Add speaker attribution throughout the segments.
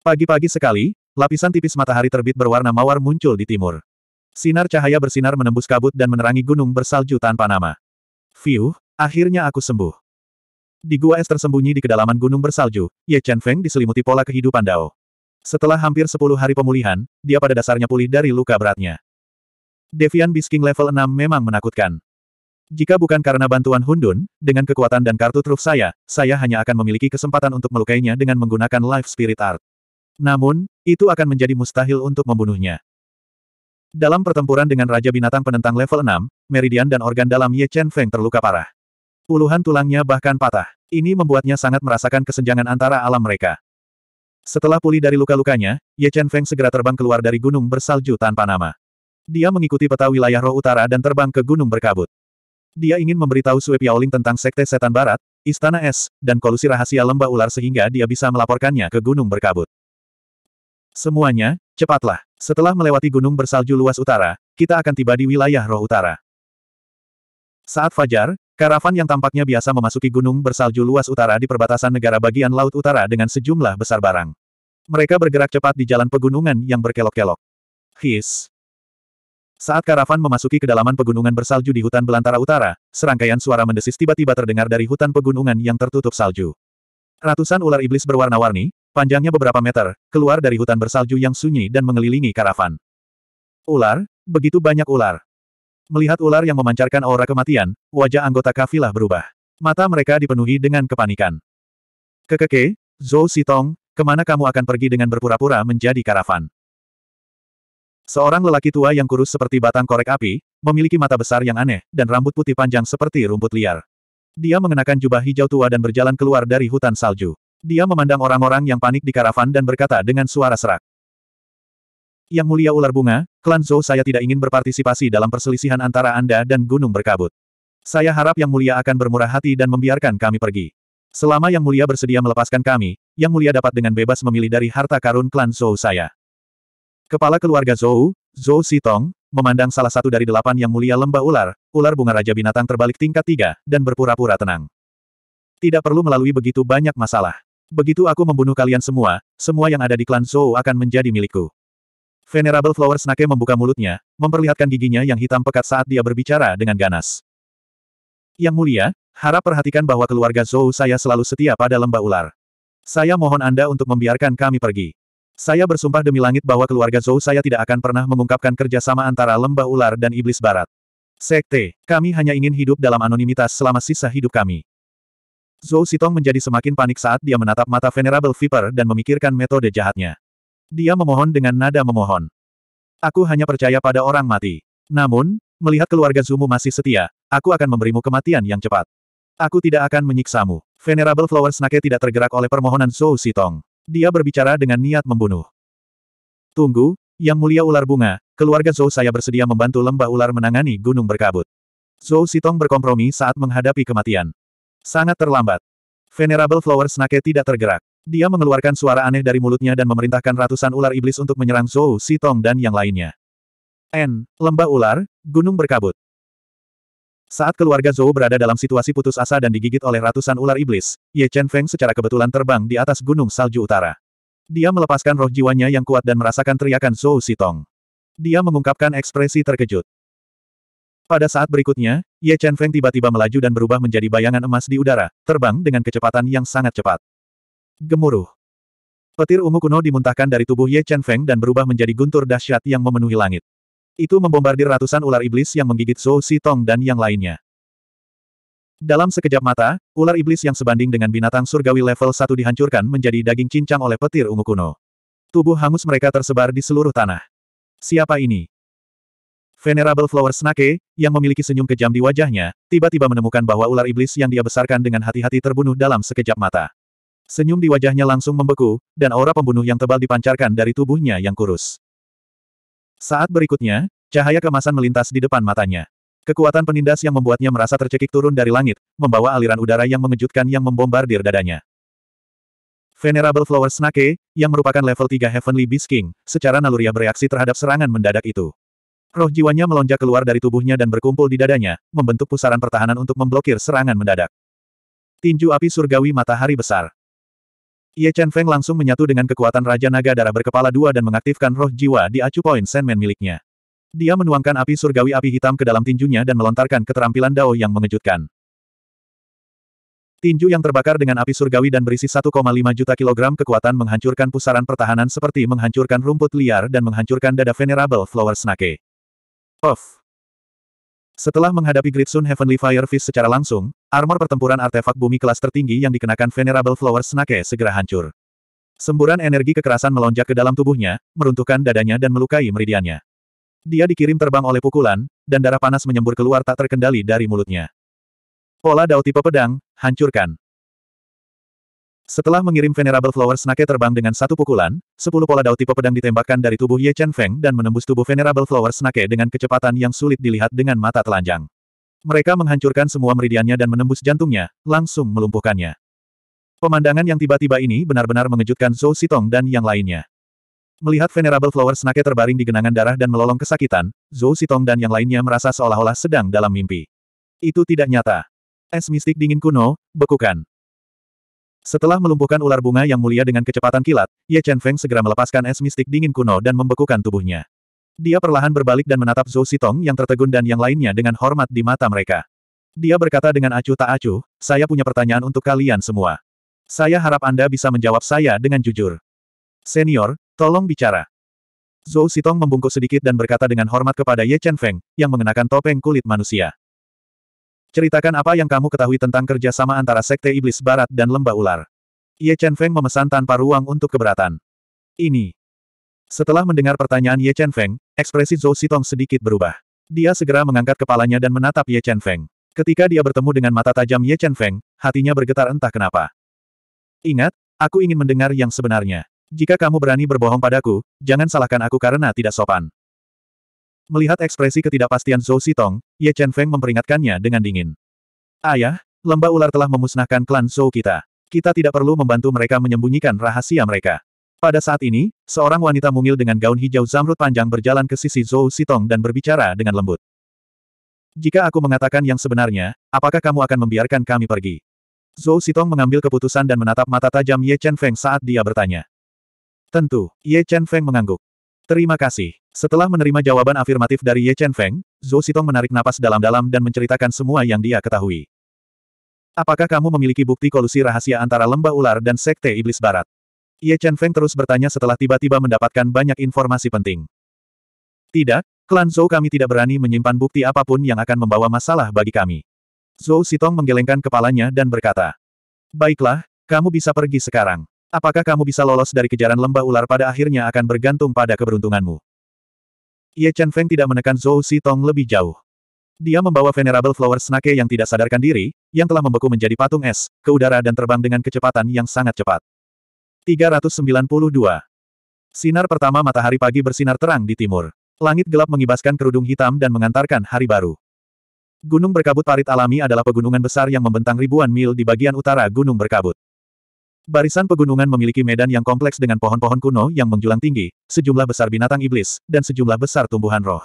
Speaker 1: Pagi-pagi sekali, lapisan tipis matahari terbit berwarna mawar muncul di timur. Sinar cahaya bersinar menembus kabut dan menerangi gunung bersalju tanpa nama. Fiuh, akhirnya aku sembuh. Di gua es tersembunyi di kedalaman gunung bersalju, Ye Chen Feng diselimuti pola kehidupan Dao. Setelah hampir 10 hari pemulihan, dia pada dasarnya pulih dari luka beratnya. Devian Bisking level 6 memang menakutkan. Jika bukan karena bantuan Hundun, dengan kekuatan dan kartu truf saya, saya hanya akan memiliki kesempatan untuk melukainya dengan menggunakan Life Spirit Art. Namun, itu akan menjadi mustahil untuk membunuhnya. Dalam pertempuran dengan Raja Binatang penentang level 6, meridian dan organ dalam Ye Chen Feng terluka parah. Puluhan tulangnya bahkan patah. Ini membuatnya sangat merasakan kesenjangan antara alam mereka. Setelah pulih dari luka-lukanya, Ye Chen Feng segera terbang keluar dari gunung bersalju tanpa nama. Dia mengikuti peta wilayah roh utara dan terbang ke gunung berkabut. Dia ingin memberitahu Sui Piaoling tentang Sekte Setan Barat, Istana Es, dan kolusi rahasia lembah ular sehingga dia bisa melaporkannya ke gunung berkabut. Semuanya, cepatlah. Setelah melewati gunung bersalju luas utara, kita akan tiba di wilayah roh utara. Saat fajar, karavan yang tampaknya biasa memasuki gunung bersalju luas utara di perbatasan negara bagian laut utara dengan sejumlah besar barang. Mereka bergerak cepat di jalan pegunungan yang berkelok-kelok. His. Saat karavan memasuki kedalaman pegunungan bersalju di hutan belantara utara, serangkaian suara mendesis tiba-tiba terdengar dari hutan pegunungan yang tertutup salju. Ratusan ular iblis berwarna-warni, Panjangnya beberapa meter, keluar dari hutan bersalju yang sunyi dan mengelilingi karavan. Ular? Begitu banyak ular. Melihat ular yang memancarkan aura kematian, wajah anggota kafilah berubah. Mata mereka dipenuhi dengan kepanikan. Kekeke, Zhou Sitong, kemana kamu akan pergi dengan berpura-pura menjadi karavan? Seorang lelaki tua yang kurus seperti batang korek api, memiliki mata besar yang aneh, dan rambut putih panjang seperti rumput liar. Dia mengenakan jubah hijau tua dan berjalan keluar dari hutan salju. Dia memandang orang-orang yang panik di karavan dan berkata dengan suara serak. Yang mulia ular bunga, klan Zhou saya tidak ingin berpartisipasi dalam perselisihan antara Anda dan gunung berkabut. Saya harap yang mulia akan bermurah hati dan membiarkan kami pergi. Selama yang mulia bersedia melepaskan kami, yang mulia dapat dengan bebas memilih dari harta karun klan Zhou saya. Kepala keluarga Zhou, Zhou Sitong, memandang salah satu dari delapan yang mulia lembah ular, ular bunga raja binatang terbalik tingkat tiga, dan berpura-pura tenang. Tidak perlu melalui begitu banyak masalah. Begitu aku membunuh kalian semua, semua yang ada di klan Zhou akan menjadi milikku. Venerable Flower Snake membuka mulutnya, memperlihatkan giginya yang hitam pekat saat dia berbicara dengan ganas. Yang mulia, harap perhatikan bahwa keluarga Zhou saya selalu setia pada lembah ular. Saya mohon Anda untuk membiarkan kami pergi. Saya bersumpah demi langit bahwa keluarga Zhou saya tidak akan pernah mengungkapkan kerjasama antara lembah ular dan iblis barat. Sekte, kami hanya ingin hidup dalam anonimitas selama sisa hidup kami. Zhou Sitong menjadi semakin panik saat dia menatap mata Venerable Viper dan memikirkan metode jahatnya. Dia memohon dengan nada memohon. Aku hanya percaya pada orang mati. Namun, melihat keluarga Zumu masih setia, aku akan memberimu kematian yang cepat. Aku tidak akan menyiksamu. Venerable Flower Snake tidak tergerak oleh permohonan Zhou Sitong. Dia berbicara dengan niat membunuh. Tunggu, Yang Mulia Ular Bunga, keluarga Zhou saya bersedia membantu lembah ular menangani gunung berkabut. Zhou Sitong berkompromi saat menghadapi kematian. Sangat terlambat. Venerable Flower Snake tidak tergerak. Dia mengeluarkan suara aneh dari mulutnya dan memerintahkan ratusan ular iblis untuk menyerang Zhou Sitong dan yang lainnya. N. Lembah ular, gunung berkabut. Saat keluarga Zhou berada dalam situasi putus asa dan digigit oleh ratusan ular iblis, Ye Chen Feng secara kebetulan terbang di atas gunung salju utara. Dia melepaskan roh jiwanya yang kuat dan merasakan teriakan Zhou Sitong. Dia mengungkapkan ekspresi terkejut. Pada saat berikutnya, Ye Chen Feng tiba-tiba melaju dan berubah menjadi bayangan emas di udara, terbang dengan kecepatan yang sangat cepat. Gemuruh. Petir ungu kuno dimuntahkan dari tubuh Ye Chen Feng dan berubah menjadi guntur dahsyat yang memenuhi langit. Itu membombardir ratusan ular iblis yang menggigit Zhou Si Tong dan yang lainnya. Dalam sekejap mata, ular iblis yang sebanding dengan binatang surgawi level 1 dihancurkan menjadi daging cincang oleh petir ungu kuno. Tubuh hangus mereka tersebar di seluruh tanah. Siapa ini? Venerable Flower Snake, yang memiliki senyum kejam di wajahnya, tiba-tiba menemukan bahwa ular iblis yang dia besarkan dengan hati-hati terbunuh dalam sekejap mata. Senyum di wajahnya langsung membeku, dan aura pembunuh yang tebal dipancarkan dari tubuhnya yang kurus. Saat berikutnya, cahaya kemasan melintas di depan matanya. Kekuatan penindas yang membuatnya merasa tercekik turun dari langit, membawa aliran udara yang mengejutkan yang membombardir dadanya. Venerable Flower Snake, yang merupakan level 3 Heavenly Beast King, secara naluriah bereaksi terhadap serangan mendadak itu. Roh jiwanya melonjak keluar dari tubuhnya dan berkumpul di dadanya, membentuk pusaran pertahanan untuk memblokir serangan mendadak. Tinju api surgawi matahari besar. Ye Chen Feng langsung menyatu dengan kekuatan Raja Naga Darah berkepala dua dan mengaktifkan roh jiwa di acu poin Senmen miliknya. Dia menuangkan api surgawi api hitam ke dalam tinjunya dan melontarkan keterampilan Dao yang mengejutkan. Tinju yang terbakar dengan api surgawi dan berisi 1,5 juta kilogram kekuatan menghancurkan pusaran pertahanan seperti menghancurkan rumput liar dan menghancurkan dada Venerable Flower Snake. Of. Setelah menghadapi Gritsun Heavenly Fire Fist secara langsung, armor pertempuran artefak bumi kelas tertinggi yang dikenakan Venerable Flower Snake segera hancur. Semburan energi kekerasan melonjak ke dalam tubuhnya, meruntuhkan dadanya dan melukai meridiannya. Dia dikirim terbang oleh pukulan, dan darah panas menyembur keluar tak terkendali dari mulutnya. Pola dao tipe pedang, hancurkan. Setelah mengirim Venerable Flower Snake terbang dengan satu pukulan, sepuluh pola dao tipe pedang ditembakkan dari tubuh Ye Chen Feng dan menembus tubuh Venerable Flower Snake dengan kecepatan yang sulit dilihat dengan mata telanjang. Mereka menghancurkan semua meridiannya dan menembus jantungnya, langsung melumpuhkannya. Pemandangan yang tiba-tiba ini benar-benar mengejutkan Zhou Sitong dan yang lainnya. Melihat Venerable Flower Snake terbaring di genangan darah dan melolong kesakitan, Zhou Sitong dan yang lainnya merasa seolah-olah sedang dalam mimpi. Itu tidak nyata. Es mistik dingin kuno, bekukan. Setelah melumpuhkan ular bunga yang mulia dengan kecepatan kilat, Ye Chen Feng segera melepaskan es mistik dingin kuno dan membekukan tubuhnya. Dia perlahan berbalik dan menatap Zhou Sitong yang tertegun dan yang lainnya dengan hormat di mata mereka. Dia berkata dengan acuh tak acuh, saya punya pertanyaan untuk kalian semua. Saya harap Anda bisa menjawab saya dengan jujur. Senior, tolong bicara. Zhou Sitong membungkuk sedikit dan berkata dengan hormat kepada Ye Chen Feng, yang mengenakan topeng kulit manusia. Ceritakan apa yang kamu ketahui tentang kerjasama antara Sekte Iblis Barat dan Lembah Ular. Ye Chen Feng memesan tanpa ruang untuk keberatan. Ini. Setelah mendengar pertanyaan Ye Chen Feng, ekspresi Zhou Sitong sedikit berubah. Dia segera mengangkat kepalanya dan menatap Ye Chen Feng. Ketika dia bertemu dengan mata tajam Ye Chen Feng, hatinya bergetar entah kenapa. Ingat, aku ingin mendengar yang sebenarnya. Jika kamu berani berbohong padaku, jangan salahkan aku karena tidak sopan. Melihat ekspresi ketidakpastian Zhou Sitong, Ye Chen Feng memperingatkannya dengan dingin. Ayah, lembah ular telah memusnahkan klan Zhou kita. Kita tidak perlu membantu mereka menyembunyikan rahasia mereka. Pada saat ini, seorang wanita mungil dengan gaun hijau zamrud panjang berjalan ke sisi Zhou Sitong dan berbicara dengan lembut. Jika aku mengatakan yang sebenarnya, apakah kamu akan membiarkan kami pergi? Zhou Sitong mengambil keputusan dan menatap mata tajam Ye Chen Feng saat dia bertanya. Tentu, Ye Chen Feng mengangguk. Terima kasih. Setelah menerima jawaban afirmatif dari Ye Chen Feng, Zhou Sitong menarik napas dalam-dalam dan menceritakan semua yang dia ketahui. Apakah kamu memiliki bukti kolusi rahasia antara lembah ular dan sekte iblis barat? Ye Chen Feng terus bertanya setelah tiba-tiba mendapatkan banyak informasi penting. Tidak, klan Zhou kami tidak berani menyimpan bukti apapun yang akan membawa masalah bagi kami. Zhou Sitong menggelengkan kepalanya dan berkata, Baiklah, kamu bisa pergi sekarang. Apakah kamu bisa lolos dari kejaran lembah ular pada akhirnya akan bergantung pada keberuntunganmu. Ye Chen Feng tidak menekan Zhou Tong lebih jauh. Dia membawa Venerable Flower Snake yang tidak sadarkan diri, yang telah membeku menjadi patung es, ke udara dan terbang dengan kecepatan yang sangat cepat. 392. Sinar pertama matahari pagi bersinar terang di timur. Langit gelap mengibaskan kerudung hitam dan mengantarkan hari baru. Gunung berkabut parit alami adalah pegunungan besar yang membentang ribuan mil di bagian utara gunung berkabut. Barisan pegunungan memiliki medan yang kompleks dengan pohon-pohon kuno yang menjulang tinggi, sejumlah besar binatang iblis, dan sejumlah besar tumbuhan roh.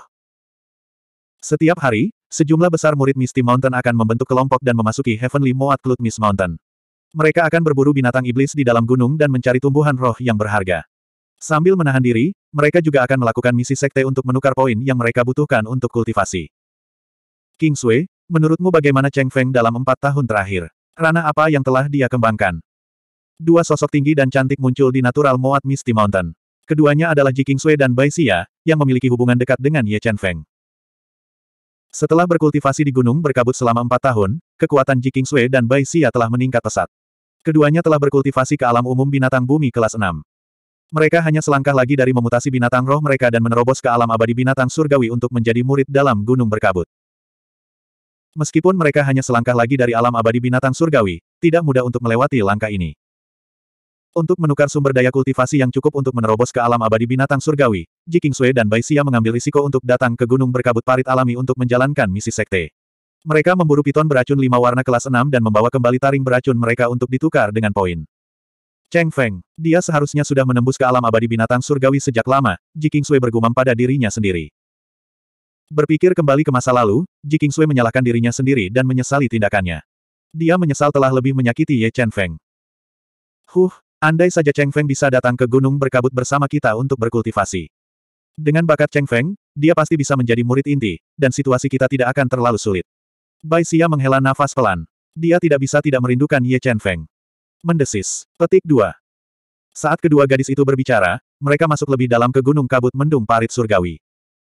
Speaker 1: Setiap hari, sejumlah besar murid Misty Mountain akan membentuk kelompok dan memasuki Heavenly Moat Mist Mountain. Mereka akan berburu binatang iblis di dalam gunung dan mencari tumbuhan roh yang berharga. Sambil menahan diri, mereka juga akan melakukan misi sekte untuk menukar poin yang mereka butuhkan untuk kultivasi. King Sui, menurutmu bagaimana Cheng Feng dalam empat tahun terakhir? Rana apa yang telah dia kembangkan? Dua sosok tinggi dan cantik muncul di Natural Moat Misty Mountain. Keduanya adalah Ji Kingsui dan Bai Xia, yang memiliki hubungan dekat dengan Ye Chen Feng. Setelah berkultivasi di gunung berkabut selama empat tahun, kekuatan Ji Kingsui dan Bai Xia telah meningkat pesat. Keduanya telah berkultivasi ke alam umum binatang bumi kelas enam. Mereka hanya selangkah lagi dari memutasi binatang roh mereka dan menerobos ke alam abadi binatang surgawi untuk menjadi murid dalam gunung berkabut. Meskipun mereka hanya selangkah lagi dari alam abadi binatang surgawi, tidak mudah untuk melewati langkah ini. Untuk menukar sumber daya kultivasi yang cukup untuk menerobos ke alam abadi binatang surgawi, Jiking Sui dan Bai Xia mengambil risiko untuk datang ke gunung berkabut parit alami untuk menjalankan misi sekte. Mereka memburu piton beracun lima warna kelas enam dan membawa kembali taring beracun mereka untuk ditukar dengan poin. Cheng Feng, dia seharusnya sudah menembus ke alam abadi binatang surgawi sejak lama, Jiking Sui bergumam pada dirinya sendiri. Berpikir kembali ke masa lalu, Jiking Sui menyalahkan dirinya sendiri dan menyesali tindakannya. Dia menyesal telah lebih menyakiti Ye Chen Feng. Huh, Andai saja Cheng Feng bisa datang ke gunung berkabut bersama kita untuk berkultivasi. Dengan bakat Cheng Feng, dia pasti bisa menjadi murid inti, dan situasi kita tidak akan terlalu sulit. Bai Xia menghela nafas pelan. Dia tidak bisa tidak merindukan Ye Chen Feng. Mendesis. Petik 2. Saat kedua gadis itu berbicara, mereka masuk lebih dalam ke gunung kabut mendung parit surgawi.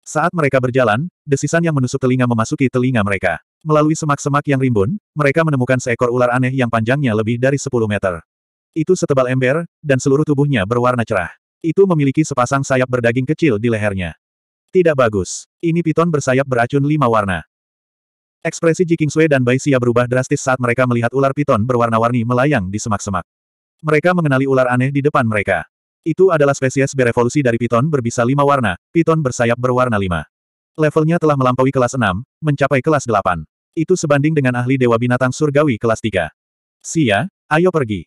Speaker 1: Saat mereka berjalan, desisan yang menusuk telinga memasuki telinga mereka. Melalui semak-semak yang rimbun, mereka menemukan seekor ular aneh yang panjangnya lebih dari 10 meter. Itu setebal ember, dan seluruh tubuhnya berwarna cerah. Itu memiliki sepasang sayap berdaging kecil di lehernya. Tidak bagus. Ini piton bersayap beracun lima warna. Ekspresi Jiking Sui dan Bai Xia berubah drastis saat mereka melihat ular piton berwarna-warni melayang di semak-semak. Mereka mengenali ular aneh di depan mereka. Itu adalah spesies berevolusi dari piton berbisa lima warna, piton bersayap berwarna lima. Levelnya telah melampaui kelas enam, mencapai kelas delapan. Itu sebanding dengan ahli Dewa Binatang Surgawi kelas tiga. Sia, ayo pergi.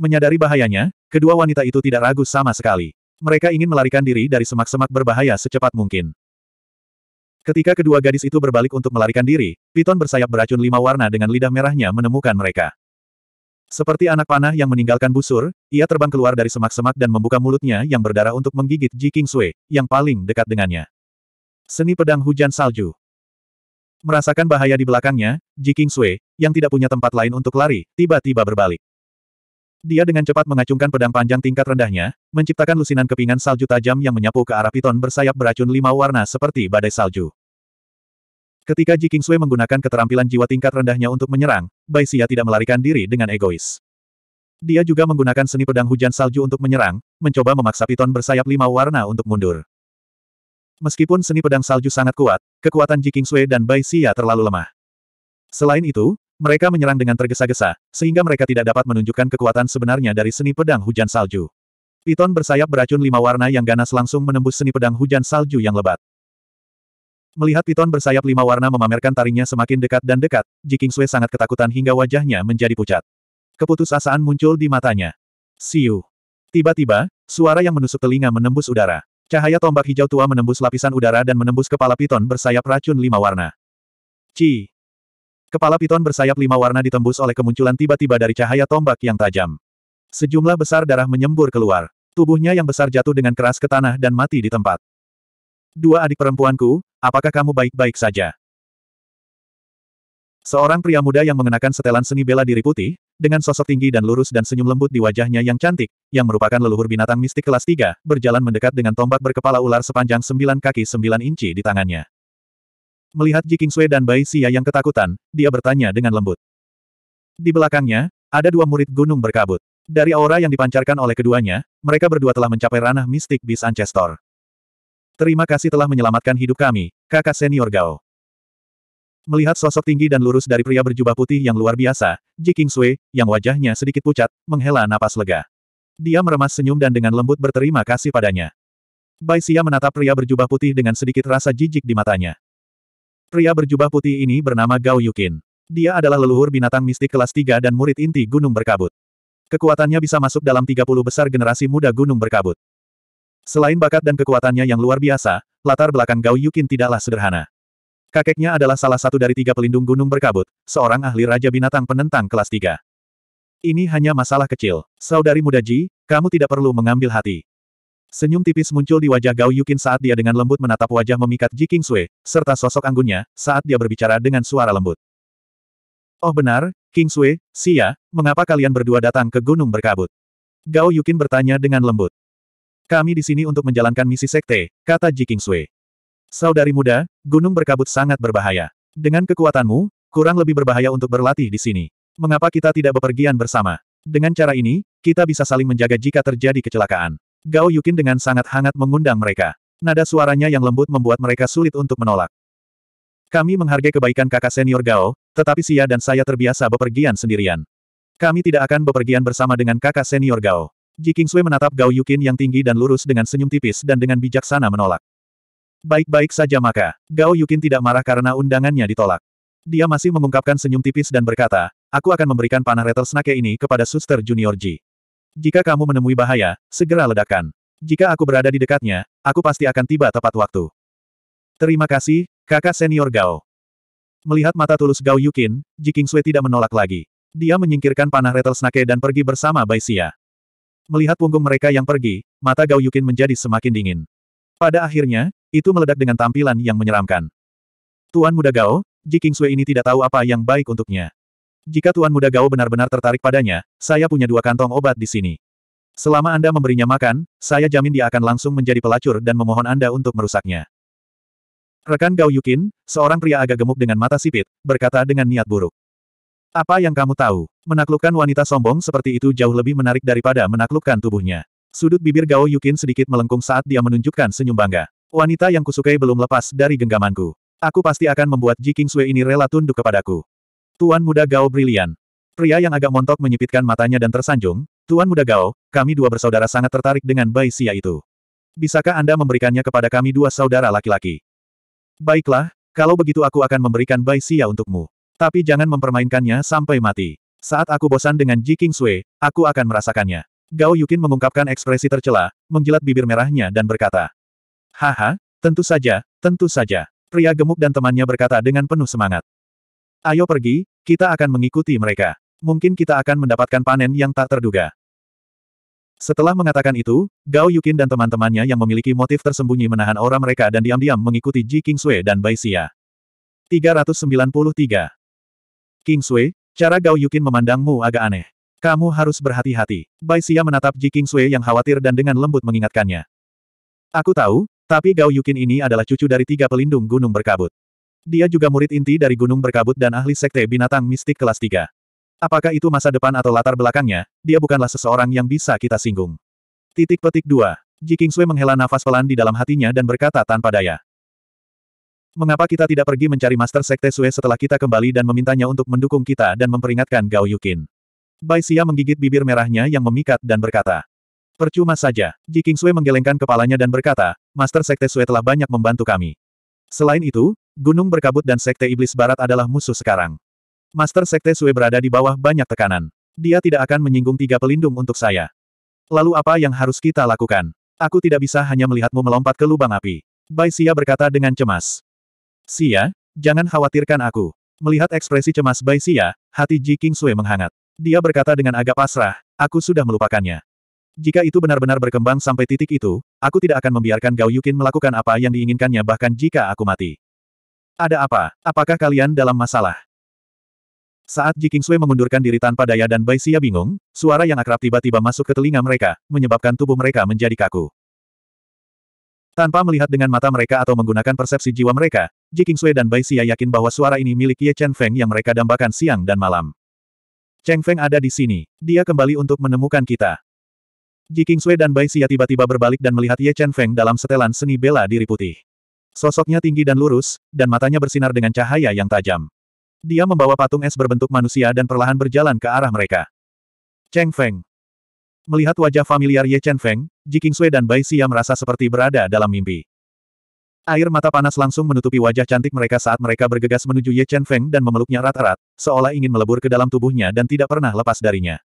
Speaker 1: Menyadari bahayanya, kedua wanita itu tidak ragu sama sekali. Mereka ingin melarikan diri dari semak-semak berbahaya secepat mungkin. Ketika kedua gadis itu berbalik untuk melarikan diri, piton bersayap beracun lima warna dengan lidah merahnya menemukan mereka. Seperti anak panah yang meninggalkan busur, ia terbang keluar dari semak-semak dan membuka mulutnya yang berdarah untuk menggigit Ji King Sui, yang paling dekat dengannya. Seni pedang hujan salju. Merasakan bahaya di belakangnya, Ji King Sui, yang tidak punya tempat lain untuk lari, tiba-tiba berbalik. Dia dengan cepat mengacungkan pedang panjang tingkat rendahnya, menciptakan lusinan kepingan salju tajam yang menyapu ke arah piton bersayap beracun lima warna seperti badai salju. Ketika Ji Kingsway menggunakan keterampilan jiwa tingkat rendahnya untuk menyerang, Bai Xia tidak melarikan diri dengan egois. Dia juga menggunakan seni pedang hujan salju untuk menyerang, mencoba memaksa piton bersayap lima warna untuk mundur. Meskipun seni pedang salju sangat kuat, kekuatan Ji Kingsway dan Bai Xia terlalu lemah. Selain itu, mereka menyerang dengan tergesa-gesa, sehingga mereka tidak dapat menunjukkan kekuatan sebenarnya dari seni pedang hujan salju. Piton bersayap beracun lima warna yang ganas langsung menembus seni pedang hujan salju yang lebat. Melihat piton bersayap lima warna memamerkan taringnya semakin dekat dan dekat, Jiking Sui sangat ketakutan hingga wajahnya menjadi pucat. Keputusasaan muncul di matanya. Siu. Tiba-tiba, suara yang menusuk telinga menembus udara. Cahaya tombak hijau tua menembus lapisan udara dan menembus kepala piton bersayap racun lima warna. Ci. Kepala piton bersayap lima warna ditembus oleh kemunculan tiba-tiba dari cahaya tombak yang tajam. Sejumlah besar darah menyembur keluar. Tubuhnya yang besar jatuh dengan keras ke tanah dan mati di tempat. Dua adik perempuanku, apakah kamu baik-baik saja? Seorang pria muda yang mengenakan setelan seni bela diri putih, dengan sosok tinggi dan lurus dan senyum lembut di wajahnya yang cantik, yang merupakan leluhur binatang mistik kelas 3, berjalan mendekat dengan tombak berkepala ular sepanjang 9 kaki 9 inci di tangannya. Melihat Ji dan Bai Xia yang ketakutan, dia bertanya dengan lembut. Di belakangnya, ada dua murid gunung berkabut. Dari aura yang dipancarkan oleh keduanya, mereka berdua telah mencapai ranah mistik bis Ancestor. Terima kasih telah menyelamatkan hidup kami, kakak senior Gao. Melihat sosok tinggi dan lurus dari pria berjubah putih yang luar biasa, Ji yang wajahnya sedikit pucat, menghela napas lega. Dia meremas senyum dan dengan lembut berterima kasih padanya. Bai Xia menatap pria berjubah putih dengan sedikit rasa jijik di matanya. Pria berjubah putih ini bernama Gao Yukin. Dia adalah leluhur binatang mistik kelas 3 dan murid inti Gunung Berkabut. Kekuatannya bisa masuk dalam 30 besar generasi muda Gunung Berkabut. Selain bakat dan kekuatannya yang luar biasa, latar belakang Gao Yukin tidaklah sederhana. Kakeknya adalah salah satu dari tiga pelindung gunung berkabut, seorang ahli raja binatang penentang kelas tiga. Ini hanya masalah kecil. Saudari muda Ji, kamu tidak perlu mengambil hati. Senyum tipis muncul di wajah Gao Yukin saat dia dengan lembut menatap wajah memikat Ji King Sui, serta sosok anggunnya, saat dia berbicara dengan suara lembut. Oh benar, King Sui, Xia, mengapa kalian berdua datang ke Gunung Berkabut? Gao Yukin bertanya dengan lembut. Kami di sini untuk menjalankan misi sekte, kata Ji King Sui. Saudari muda, Gunung Berkabut sangat berbahaya. Dengan kekuatanmu, kurang lebih berbahaya untuk berlatih di sini. Mengapa kita tidak bepergian bersama? Dengan cara ini, kita bisa saling menjaga jika terjadi kecelakaan. Gao Yukin dengan sangat hangat mengundang mereka. Nada suaranya yang lembut membuat mereka sulit untuk menolak. Kami menghargai kebaikan kakak senior Gao, tetapi Sia dan saya terbiasa bepergian sendirian. Kami tidak akan bepergian bersama dengan kakak senior Gao. Ji Kingsui menatap Gao Yukin yang tinggi dan lurus dengan senyum tipis dan dengan bijaksana menolak. Baik-baik saja maka, Gao Yukin tidak marah karena undangannya ditolak. Dia masih mengungkapkan senyum tipis dan berkata, aku akan memberikan panah retel snake ini kepada suster junior Ji. Jika kamu menemui bahaya, segera ledakan. Jika aku berada di dekatnya, aku pasti akan tiba tepat waktu. Terima kasih, kakak senior Gao. Melihat mata tulus Gao Yukin, Jiking Sui tidak menolak lagi. Dia menyingkirkan panah retel rattlesnake dan pergi bersama Bai Xia. Melihat punggung mereka yang pergi, mata Gao Yukin menjadi semakin dingin. Pada akhirnya, itu meledak dengan tampilan yang menyeramkan. Tuan muda Gao, Jiking Sui ini tidak tahu apa yang baik untuknya. Jika Tuan Muda Gao benar-benar tertarik padanya, saya punya dua kantong obat di sini. Selama Anda memberinya makan, saya jamin dia akan langsung menjadi pelacur dan memohon Anda untuk merusaknya. Rekan Gao Yukin, seorang pria agak gemuk dengan mata sipit, berkata dengan niat buruk. Apa yang kamu tahu? Menaklukkan wanita sombong seperti itu jauh lebih menarik daripada menaklukkan tubuhnya. Sudut bibir Gao Yukin sedikit melengkung saat dia menunjukkan senyum bangga. Wanita yang kusukai belum lepas dari genggamanku. Aku pasti akan membuat Ji Sui ini rela tunduk kepadaku. Tuan Muda Gao brilian. Pria yang agak montok menyipitkan matanya dan tersanjung, Tuan Muda Gao, kami dua bersaudara sangat tertarik dengan Bai Xia itu. Bisakah Anda memberikannya kepada kami dua saudara laki-laki? Baiklah, kalau begitu aku akan memberikan Bai Xia untukmu. Tapi jangan mempermainkannya sampai mati. Saat aku bosan dengan Ji King Sui, aku akan merasakannya. Gao Yukin mengungkapkan ekspresi tercela, menjilat bibir merahnya dan berkata. Haha, tentu saja, tentu saja. Pria gemuk dan temannya berkata dengan penuh semangat. Ayo pergi, kita akan mengikuti mereka. Mungkin kita akan mendapatkan panen yang tak terduga. Setelah mengatakan itu, Gao Yukin dan teman-temannya yang memiliki motif tersembunyi menahan aura mereka dan diam-diam mengikuti Ji King Sui dan Bai Xia. 393. King Sui, cara Gao Yukin memandangmu agak aneh. Kamu harus berhati-hati. Bai Xia menatap Ji King Sui yang khawatir dan dengan lembut mengingatkannya. Aku tahu, tapi Gao Yukin ini adalah cucu dari tiga pelindung gunung berkabut. Dia juga murid inti dari Gunung Berkabut dan ahli Sekte Binatang Mistik kelas 3. Apakah itu masa depan atau latar belakangnya, dia bukanlah seseorang yang bisa kita singgung. Titik petik 2. Ji Sui menghela nafas pelan di dalam hatinya dan berkata tanpa daya. Mengapa kita tidak pergi mencari Master Sekte Sui setelah kita kembali dan memintanya untuk mendukung kita dan memperingatkan Gao Yukin? Bai Xia menggigit bibir merahnya yang memikat dan berkata. Percuma saja, Ji Sui menggelengkan kepalanya dan berkata, Master Sekte Sui telah banyak membantu kami. Selain itu, Gunung Berkabut dan Sekte Iblis Barat adalah musuh sekarang. Master Sekte Sue berada di bawah banyak tekanan. Dia tidak akan menyinggung tiga pelindung untuk saya. Lalu apa yang harus kita lakukan? Aku tidak bisa hanya melihatmu melompat ke lubang api. Bai Xia berkata dengan cemas. Xia, jangan khawatirkan aku. Melihat ekspresi cemas Bai Xia, hati Ji King Sue menghangat. Dia berkata dengan agak pasrah, aku sudah melupakannya. Jika itu benar-benar berkembang sampai titik itu, aku tidak akan membiarkan Gao Yukin melakukan apa yang diinginkannya bahkan jika aku mati. Ada apa? Apakah kalian dalam masalah? Saat Ji mengundurkan diri tanpa daya dan Bai Xia bingung, suara yang akrab tiba-tiba masuk ke telinga mereka, menyebabkan tubuh mereka menjadi kaku. Tanpa melihat dengan mata mereka atau menggunakan persepsi jiwa mereka, Ji dan Bai Xia yakin bahwa suara ini milik Ye Chen Feng yang mereka dambakan siang dan malam. Cheng Feng ada di sini, dia kembali untuk menemukan kita. Ji dan Bai Xia tiba-tiba berbalik dan melihat Ye Chen Feng dalam setelan seni bela diri putih. Sosoknya tinggi dan lurus, dan matanya bersinar dengan cahaya yang tajam. Dia membawa patung es berbentuk manusia dan perlahan berjalan ke arah mereka. Cheng Feng. Melihat wajah familiar Ye Chen Feng, Ji Sui dan Bai Xia merasa seperti berada dalam mimpi. Air mata panas langsung menutupi wajah cantik mereka saat mereka bergegas menuju Ye Chen Feng dan memeluknya erat-erat, seolah ingin melebur ke dalam tubuhnya dan tidak pernah lepas darinya.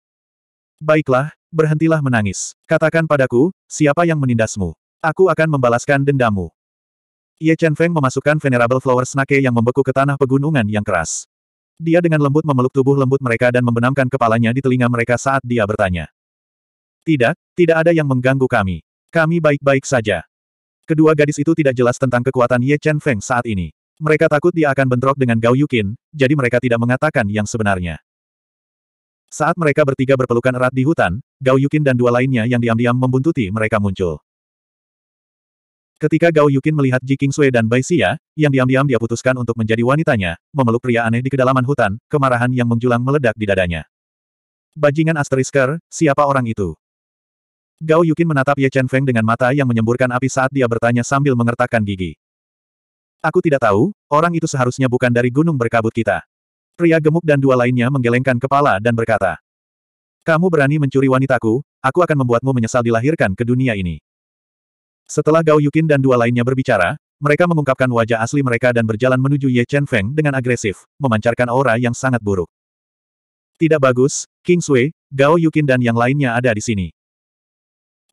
Speaker 1: Baiklah, berhentilah menangis. Katakan padaku, siapa yang menindasmu? Aku akan membalaskan dendammu. Ye Chen Feng memasukkan Venerable Flower Snake yang membeku ke tanah pegunungan yang keras. Dia dengan lembut memeluk tubuh lembut mereka dan membenamkan kepalanya di telinga mereka saat dia bertanya. Tidak, tidak ada yang mengganggu kami. Kami baik-baik saja. Kedua gadis itu tidak jelas tentang kekuatan Ye Chen Feng saat ini. Mereka takut dia akan bentrok dengan Gao Yukin, jadi mereka tidak mengatakan yang sebenarnya. Saat mereka bertiga berpelukan erat di hutan, Gao Yukin dan dua lainnya yang diam-diam membuntuti mereka muncul. Ketika Gao Yukin melihat Ji King Sui dan Bai Xia, yang diam-diam dia putuskan untuk menjadi wanitanya, memeluk pria aneh di kedalaman hutan, kemarahan yang menjulang meledak di dadanya. Bajingan asterisker, siapa orang itu? Gao Yukin menatap Ye Chen Feng dengan mata yang menyemburkan api saat dia bertanya sambil mengertakkan gigi. Aku tidak tahu, orang itu seharusnya bukan dari gunung berkabut kita. Pria gemuk dan dua lainnya menggelengkan kepala dan berkata, Kamu berani mencuri wanitaku, aku akan membuatmu menyesal dilahirkan ke dunia ini. Setelah Gao Yukin dan dua lainnya berbicara, mereka mengungkapkan wajah asli mereka dan berjalan menuju Ye Chen Feng dengan agresif, memancarkan aura yang sangat buruk. Tidak bagus, King Sui, Gao Yukin dan yang lainnya ada di sini.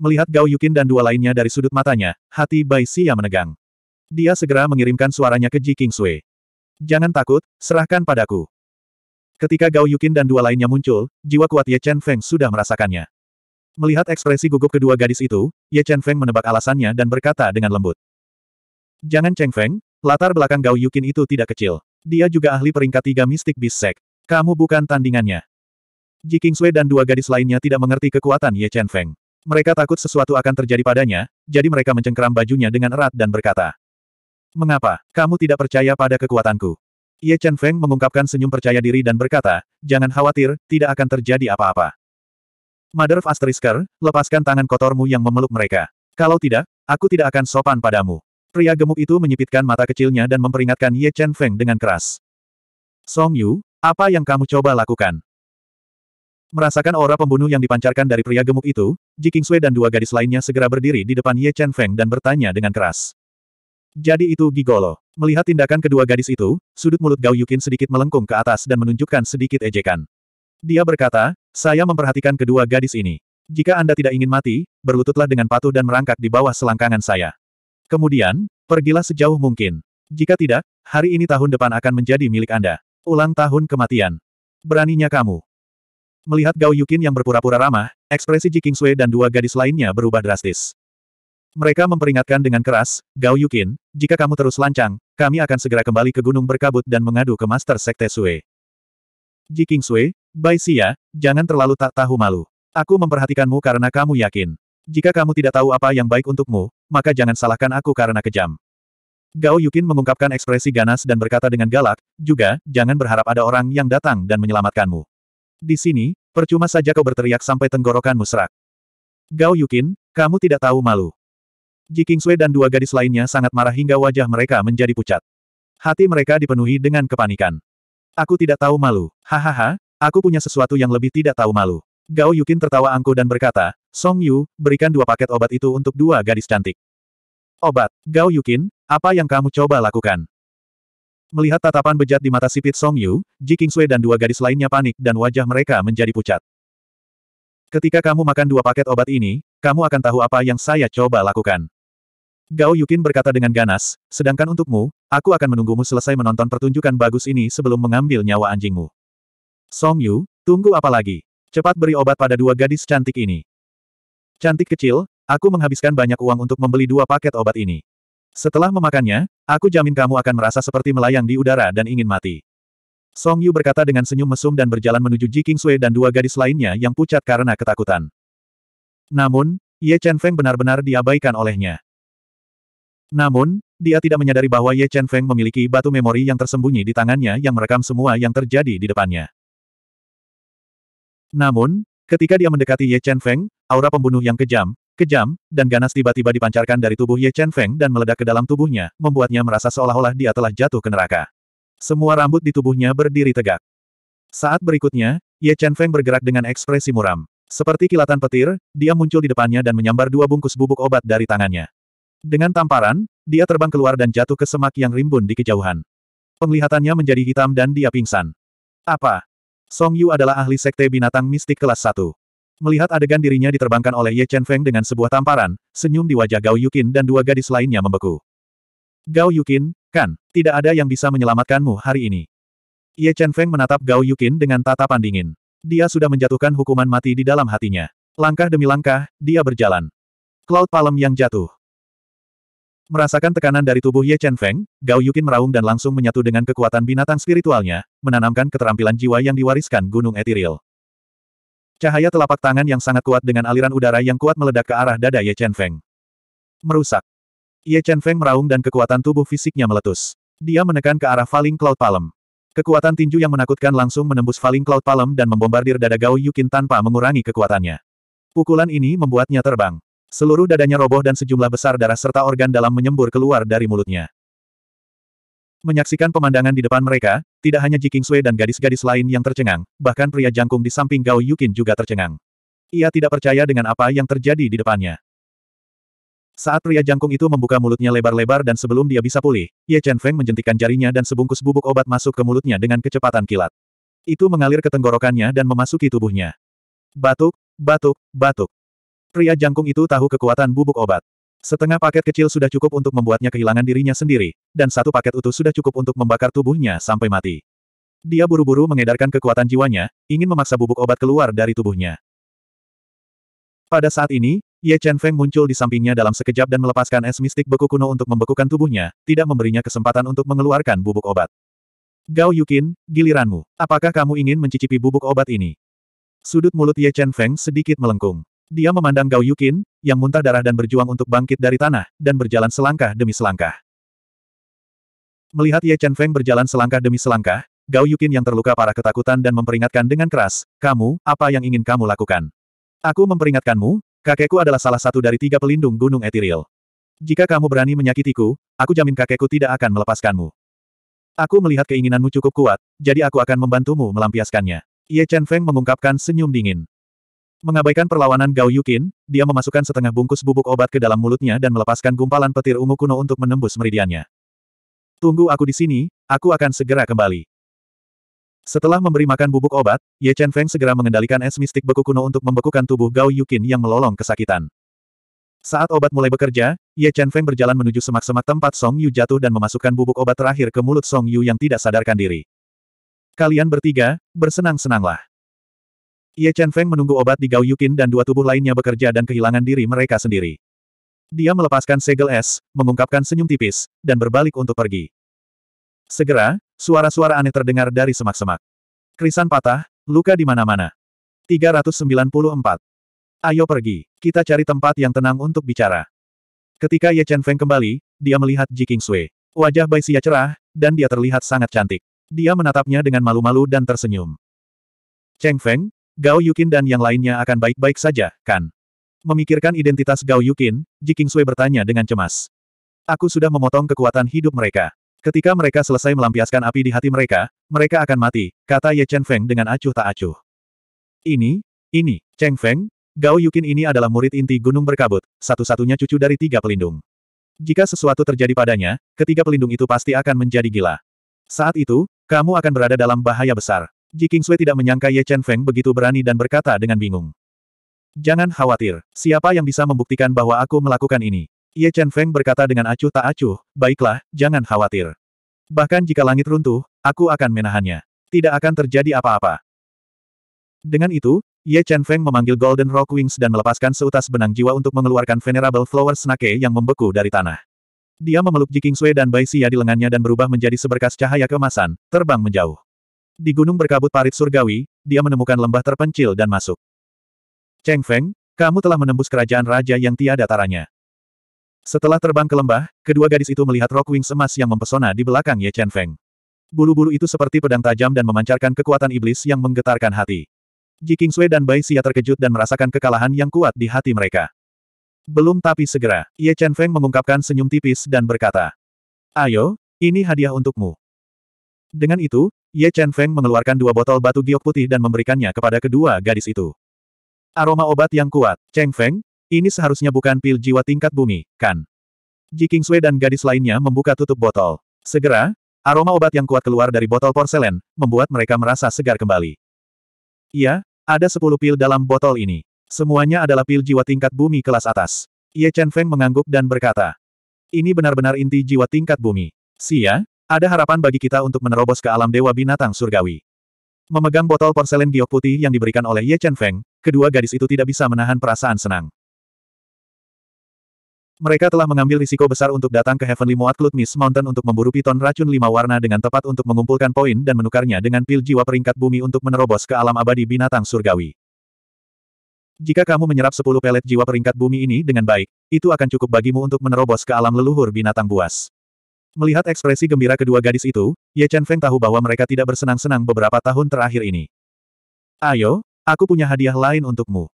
Speaker 1: Melihat Gao Yukin dan dua lainnya dari sudut matanya, hati Bai Xia menegang. Dia segera mengirimkan suaranya ke Ji King Sui. Jangan takut, serahkan padaku. Ketika Gao Yukin dan dua lainnya muncul, jiwa kuat Ye Chen Feng sudah merasakannya. Melihat ekspresi gugup kedua gadis itu, Ye Chen Feng menebak alasannya dan berkata dengan lembut. Jangan Cheng Feng, latar belakang Gao Yukin itu tidak kecil. Dia juga ahli peringkat tiga mistik bisek. Kamu bukan tandingannya. Ji Kingsui dan dua gadis lainnya tidak mengerti kekuatan Ye Chen Feng. Mereka takut sesuatu akan terjadi padanya, jadi mereka mencengkeram bajunya dengan erat dan berkata, Mengapa, kamu tidak percaya pada kekuatanku? Ye Chen Feng mengungkapkan senyum percaya diri dan berkata, Jangan khawatir, tidak akan terjadi apa-apa. Mother of Asterisker, lepaskan tangan kotormu yang memeluk mereka. Kalau tidak, aku tidak akan sopan padamu. Pria gemuk itu menyipitkan mata kecilnya dan memperingatkan Ye Chen Feng dengan keras. Song Yu, apa yang kamu coba lakukan? Merasakan aura pembunuh yang dipancarkan dari pria gemuk itu, Ji Sui dan dua gadis lainnya segera berdiri di depan Ye Chen Feng dan bertanya dengan keras. Jadi itu Gigolo. Melihat tindakan kedua gadis itu, sudut mulut Gao Yukin sedikit melengkung ke atas dan menunjukkan sedikit ejekan. Dia berkata, saya memperhatikan kedua gadis ini. Jika Anda tidak ingin mati, berlututlah dengan patuh dan merangkak di bawah selangkangan saya. Kemudian, pergilah sejauh mungkin. Jika tidak, hari ini tahun depan akan menjadi milik Anda. Ulang tahun kematian. Beraninya kamu. Melihat Gao Yukin yang berpura-pura ramah, ekspresi Ji King Sui dan dua gadis lainnya berubah drastis. Mereka memperingatkan dengan keras, Gao Yukin, jika kamu terus lancang, kami akan segera kembali ke gunung berkabut dan mengadu ke Master Sekte Sui. Ji King Sui. Bai Xia, jangan terlalu tak tahu malu. Aku memperhatikanmu karena kamu yakin. Jika kamu tidak tahu apa yang baik untukmu, maka jangan salahkan aku karena kejam. Gao Yukin mengungkapkan ekspresi ganas dan berkata dengan galak, juga, jangan berharap ada orang yang datang dan menyelamatkanmu. Di sini, percuma saja kau berteriak sampai tenggorokanmu serak. Gao Yukin, kamu tidak tahu malu. Ji Kingsui dan dua gadis lainnya sangat marah hingga wajah mereka menjadi pucat. Hati mereka dipenuhi dengan kepanikan. Aku tidak tahu malu. Hahaha, Aku punya sesuatu yang lebih tidak tahu malu. Gao Yukin tertawa angkuh dan berkata, Song Yu, berikan dua paket obat itu untuk dua gadis cantik. Obat, Gao Yukin, apa yang kamu coba lakukan? Melihat tatapan bejat di mata sipit Song Yu, Ji Kingsui dan dua gadis lainnya panik dan wajah mereka menjadi pucat. Ketika kamu makan dua paket obat ini, kamu akan tahu apa yang saya coba lakukan. Gao Yukin berkata dengan ganas, sedangkan untukmu, aku akan menunggumu selesai menonton pertunjukan bagus ini sebelum mengambil nyawa anjingmu. Song Yu, tunggu apa lagi? Cepat beri obat pada dua gadis cantik ini. Cantik kecil, aku menghabiskan banyak uang untuk membeli dua paket obat ini. Setelah memakannya, aku jamin kamu akan merasa seperti melayang di udara dan ingin mati. Song Yu berkata dengan senyum mesum dan berjalan menuju Ji Sui dan dua gadis lainnya yang pucat karena ketakutan. Namun, Ye Chen Feng benar-benar diabaikan olehnya. Namun, dia tidak menyadari bahwa Ye Chen Feng memiliki batu memori yang tersembunyi di tangannya yang merekam semua yang terjadi di depannya. Namun, ketika dia mendekati Ye Chen Feng, aura pembunuh yang kejam, kejam, dan ganas tiba-tiba dipancarkan dari tubuh Ye Chen Feng dan meledak ke dalam tubuhnya, membuatnya merasa seolah-olah dia telah jatuh ke neraka. Semua rambut di tubuhnya berdiri tegak. Saat berikutnya, Ye Chen Feng bergerak dengan ekspresi muram. Seperti kilatan petir, dia muncul di depannya dan menyambar dua bungkus bubuk obat dari tangannya. Dengan tamparan, dia terbang keluar dan jatuh ke semak yang rimbun di kejauhan. Penglihatannya menjadi hitam dan dia pingsan. Apa? Song Yu adalah ahli sekte binatang mistik kelas 1. Melihat adegan dirinya diterbangkan oleh Ye Chen Feng dengan sebuah tamparan, senyum di wajah Gao Yukin dan dua gadis lainnya membeku. Gao Yukin, kan, tidak ada yang bisa menyelamatkanmu hari ini. Ye Chen Feng menatap Gao Yukin dengan tatapan dingin. Dia sudah menjatuhkan hukuman mati di dalam hatinya. Langkah demi langkah, dia berjalan. Cloud palem yang jatuh. Merasakan tekanan dari tubuh Ye Chen Feng, Gao Yukin meraung dan langsung menyatu dengan kekuatan binatang spiritualnya, menanamkan keterampilan jiwa yang diwariskan Gunung Etiril. Cahaya telapak tangan yang sangat kuat dengan aliran udara yang kuat meledak ke arah dada Ye Chen Feng. Merusak. Ye Chen Feng meraung dan kekuatan tubuh fisiknya meletus. Dia menekan ke arah Falling Cloud Palm. Kekuatan tinju yang menakutkan langsung menembus Falling Cloud Palm dan membombardir dada Gao Yukin tanpa mengurangi kekuatannya. Pukulan ini membuatnya terbang. Seluruh dadanya roboh dan sejumlah besar darah serta organ dalam menyembur keluar dari mulutnya. Menyaksikan pemandangan di depan mereka, tidak hanya Jikingsue Sui dan gadis-gadis lain yang tercengang, bahkan pria jangkung di samping Gao Yukin juga tercengang. Ia tidak percaya dengan apa yang terjadi di depannya. Saat pria jangkung itu membuka mulutnya lebar-lebar dan sebelum dia bisa pulih, Ye Chen Feng menjentikan jarinya dan sebungkus bubuk obat masuk ke mulutnya dengan kecepatan kilat. Itu mengalir ke tenggorokannya dan memasuki tubuhnya. Batuk, batuk, batuk. Pria jangkung itu tahu kekuatan bubuk obat. Setengah paket kecil sudah cukup untuk membuatnya kehilangan dirinya sendiri, dan satu paket utuh sudah cukup untuk membakar tubuhnya sampai mati. Dia buru-buru mengedarkan kekuatan jiwanya, ingin memaksa bubuk obat keluar dari tubuhnya. Pada saat ini, Ye Chen Feng muncul di sampingnya dalam sekejap dan melepaskan es mistik beku kuno untuk membekukan tubuhnya, tidak memberinya kesempatan untuk mengeluarkan bubuk obat. Gao Yukin, giliranmu. Apakah kamu ingin mencicipi bubuk obat ini? Sudut mulut Ye Chen Feng sedikit melengkung. Dia memandang Gao Yukin, yang muntah darah dan berjuang untuk bangkit dari tanah, dan berjalan selangkah demi selangkah. Melihat Ye Chen Feng berjalan selangkah demi selangkah, Gao Yukin yang terluka parah ketakutan dan memperingatkan dengan keras, kamu, apa yang ingin kamu lakukan? Aku memperingatkanmu, kakekku adalah salah satu dari tiga pelindung gunung etiril. Jika kamu berani menyakitiku, aku jamin kakekku tidak akan melepaskanmu. Aku melihat keinginanmu cukup kuat, jadi aku akan membantumu melampiaskannya. Ye Chen Feng mengungkapkan senyum dingin. Mengabaikan perlawanan Gao Yukin, dia memasukkan setengah bungkus bubuk obat ke dalam mulutnya dan melepaskan gumpalan petir ungu kuno untuk menembus meridiannya. Tunggu aku di sini, aku akan segera kembali. Setelah memberi makan bubuk obat, Ye Chen Feng segera mengendalikan es mistik beku kuno untuk membekukan tubuh Gao Yukin yang melolong kesakitan. Saat obat mulai bekerja, Ye Chen Feng berjalan menuju semak-semak tempat Song Yu jatuh dan memasukkan bubuk obat terakhir ke mulut Song Yu yang tidak sadarkan diri. Kalian bertiga, bersenang-senanglah. Ye Chen Feng menunggu obat di Gao Yukin dan dua tubuh lainnya bekerja dan kehilangan diri mereka sendiri. Dia melepaskan segel es, mengungkapkan senyum tipis, dan berbalik untuk pergi. Segera, suara-suara aneh terdengar dari semak-semak. Krisan patah, luka di mana-mana. 394. Ayo pergi, kita cari tempat yang tenang untuk bicara. Ketika Ye Chen Feng kembali, dia melihat Ji King Sui. Wajah Bai Xia cerah, dan dia terlihat sangat cantik. Dia menatapnya dengan malu-malu dan tersenyum. Cheng Feng, Gao Yukin dan yang lainnya akan baik-baik saja, kan? Memikirkan identitas Gao Yukin, Ji Sui bertanya dengan cemas. Aku sudah memotong kekuatan hidup mereka. Ketika mereka selesai melampiaskan api di hati mereka, mereka akan mati, kata Ye Chen Feng dengan acuh tak acuh. Ini, ini, Cheng Feng, Gao Yukin ini adalah murid inti Gunung Berkabut, satu-satunya cucu dari tiga pelindung. Jika sesuatu terjadi padanya, ketiga pelindung itu pasti akan menjadi gila. Saat itu, kamu akan berada dalam bahaya besar. Ji Kingsui tidak menyangka Ye Chen Feng begitu berani dan berkata dengan bingung. Jangan khawatir, siapa yang bisa membuktikan bahwa aku melakukan ini? Ye Chen Feng berkata dengan acuh tak acuh, baiklah, jangan khawatir. Bahkan jika langit runtuh, aku akan menahannya. Tidak akan terjadi apa-apa. Dengan itu, Ye Chen Feng memanggil Golden Rock Wings dan melepaskan seutas benang jiwa untuk mengeluarkan Venerable Flower Snake yang membeku dari tanah. Dia memeluk Ji Kingsui dan Bai Xia di lengannya dan berubah menjadi seberkas cahaya kemasan, terbang menjauh. Di gunung berkabut parit surgawi, dia menemukan lembah terpencil dan masuk. Cheng Feng, kamu telah menembus kerajaan raja yang tiada taranya. Setelah terbang ke lembah, kedua gadis itu melihat rock wings emas yang mempesona di belakang Ye Chen Feng. Bulu-bulu itu seperti pedang tajam dan memancarkan kekuatan iblis yang menggetarkan hati. Ji King Sui dan Bai Xia terkejut dan merasakan kekalahan yang kuat di hati mereka. Belum tapi segera, Ye Chen Feng mengungkapkan senyum tipis dan berkata, Ayo, ini hadiah untukmu. Dengan itu, Ye Chen Feng mengeluarkan dua botol batu giok putih dan memberikannya kepada kedua gadis itu. Aroma obat yang kuat, Cheng Feng, ini seharusnya bukan pil jiwa tingkat bumi, kan? Ji King Sui dan gadis lainnya membuka tutup botol. Segera, aroma obat yang kuat keluar dari botol porselen, membuat mereka merasa segar kembali. Iya, ada sepuluh pil dalam botol ini. Semuanya adalah pil jiwa tingkat bumi kelas atas. Ye Chen Feng mengangguk dan berkata, ini benar-benar inti jiwa tingkat bumi. Sia, ada harapan bagi kita untuk menerobos ke alam dewa binatang surgawi. Memegang botol porselen giok putih yang diberikan oleh Ye Chen Feng, kedua gadis itu tidak bisa menahan perasaan senang. Mereka telah mengambil risiko besar untuk datang ke Heavenly Moat Cloud Mist Mountain untuk memburu piton racun lima warna dengan tepat untuk mengumpulkan poin dan menukarnya dengan pil jiwa peringkat bumi untuk menerobos ke alam abadi binatang surgawi. Jika kamu menyerap 10 pelet jiwa peringkat bumi ini dengan baik, itu akan cukup bagimu untuk menerobos ke alam leluhur binatang buas. Melihat ekspresi gembira kedua gadis itu, Ye Chen Feng tahu bahwa mereka tidak bersenang-senang beberapa tahun terakhir ini. Ayo, aku punya hadiah lain untukmu.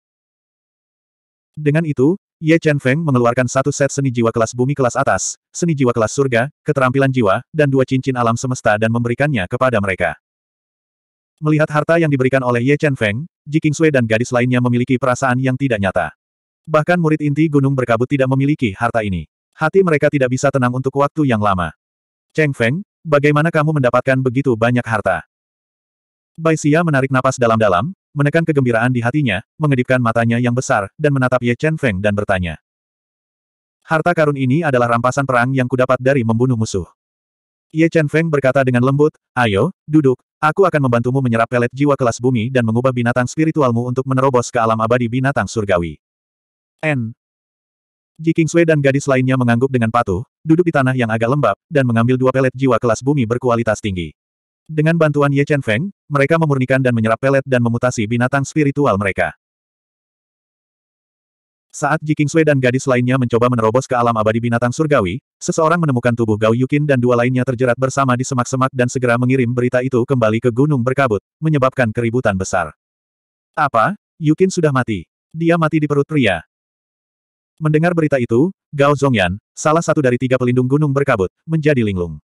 Speaker 1: Dengan itu, Ye Chen Feng mengeluarkan satu set seni jiwa kelas bumi kelas atas, seni jiwa kelas surga, keterampilan jiwa, dan dua cincin alam semesta dan memberikannya kepada mereka. Melihat harta yang diberikan oleh Ye Chen Feng, Ji Sui dan gadis lainnya memiliki perasaan yang tidak nyata. Bahkan murid inti gunung berkabut tidak memiliki harta ini hati mereka tidak bisa tenang untuk waktu yang lama. Cheng Feng, bagaimana kamu mendapatkan begitu banyak harta? Bai Xia menarik napas dalam-dalam, menekan kegembiraan di hatinya, mengedipkan matanya yang besar, dan menatap Ye Chen Feng dan bertanya. Harta karun ini adalah rampasan perang yang kudapat dari membunuh musuh. Ye Chen Feng berkata dengan lembut, ayo, duduk, aku akan membantumu menyerap pelet jiwa kelas bumi dan mengubah binatang spiritualmu untuk menerobos ke alam abadi binatang surgawi. N. Ji Kingsui dan gadis lainnya mengangguk dengan patuh, duduk di tanah yang agak lembab, dan mengambil dua pelet jiwa kelas bumi berkualitas tinggi. Dengan bantuan Ye Chen Feng, mereka memurnikan dan menyerap pelet dan memutasi binatang spiritual mereka. Saat Ji Kingsui dan gadis lainnya mencoba menerobos ke alam abadi binatang surgawi, seseorang menemukan tubuh Gao Yukin dan dua lainnya terjerat bersama di semak-semak dan segera mengirim berita itu kembali ke gunung berkabut, menyebabkan keributan besar. Apa? Yukin sudah mati. Dia mati di perut pria. Mendengar berita itu, Gao Zongyan, salah satu dari tiga pelindung gunung berkabut, menjadi linglung.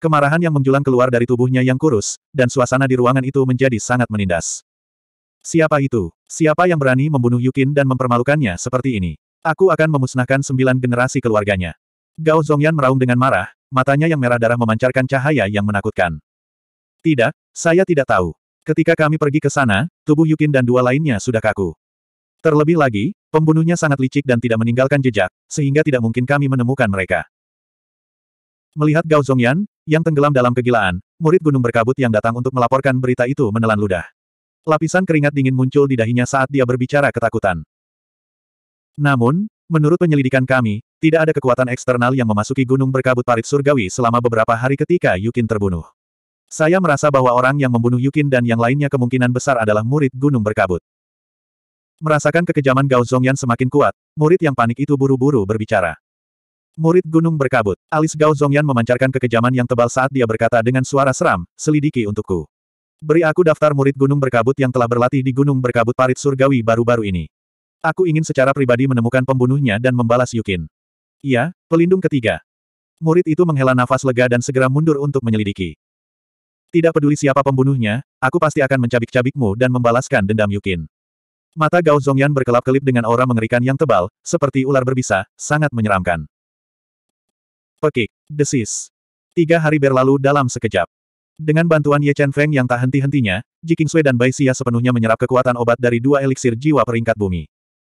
Speaker 1: Kemarahan yang menjulang keluar dari tubuhnya yang kurus, dan suasana di ruangan itu menjadi sangat menindas. Siapa itu? Siapa yang berani membunuh Yukin dan mempermalukannya seperti ini? Aku akan memusnahkan sembilan generasi keluarganya. Gao Zongyan meraung dengan marah, matanya yang merah darah memancarkan cahaya yang menakutkan. Tidak, saya tidak tahu. Ketika kami pergi ke sana, tubuh Yukin dan dua lainnya sudah kaku. Terlebih lagi, Pembunuhnya sangat licik dan tidak meninggalkan jejak, sehingga tidak mungkin kami menemukan mereka. Melihat Gao Zongyan, yang tenggelam dalam kegilaan, murid gunung berkabut yang datang untuk melaporkan berita itu menelan ludah. Lapisan keringat dingin muncul di dahinya saat dia berbicara ketakutan. Namun, menurut penyelidikan kami, tidak ada kekuatan eksternal yang memasuki gunung berkabut parit surgawi selama beberapa hari ketika Yukin terbunuh. Saya merasa bahwa orang yang membunuh Yukin dan yang lainnya kemungkinan besar adalah murid gunung berkabut. Merasakan kekejaman Gao Zongyan semakin kuat, murid yang panik itu buru-buru berbicara. Murid gunung berkabut, alis Gao Zongyan memancarkan kekejaman yang tebal saat dia berkata dengan suara seram, selidiki untukku. Beri aku daftar murid gunung berkabut yang telah berlatih di gunung berkabut parit surgawi baru-baru ini. Aku ingin secara pribadi menemukan pembunuhnya dan membalas Yukin. Iya, pelindung ketiga. Murid itu menghela nafas lega dan segera mundur untuk menyelidiki. Tidak peduli siapa pembunuhnya, aku pasti akan mencabik-cabikmu dan membalaskan dendam Yukin. Mata Gao Zongyan berkelap-kelip dengan aura mengerikan yang tebal, seperti ular berbisa, sangat menyeramkan. Pekik. Desis. Tiga hari berlalu dalam sekejap. Dengan bantuan Ye Chen Feng yang tak henti-hentinya, Ji Sui dan Bai Xia sepenuhnya menyerap kekuatan obat dari dua eliksir jiwa peringkat bumi.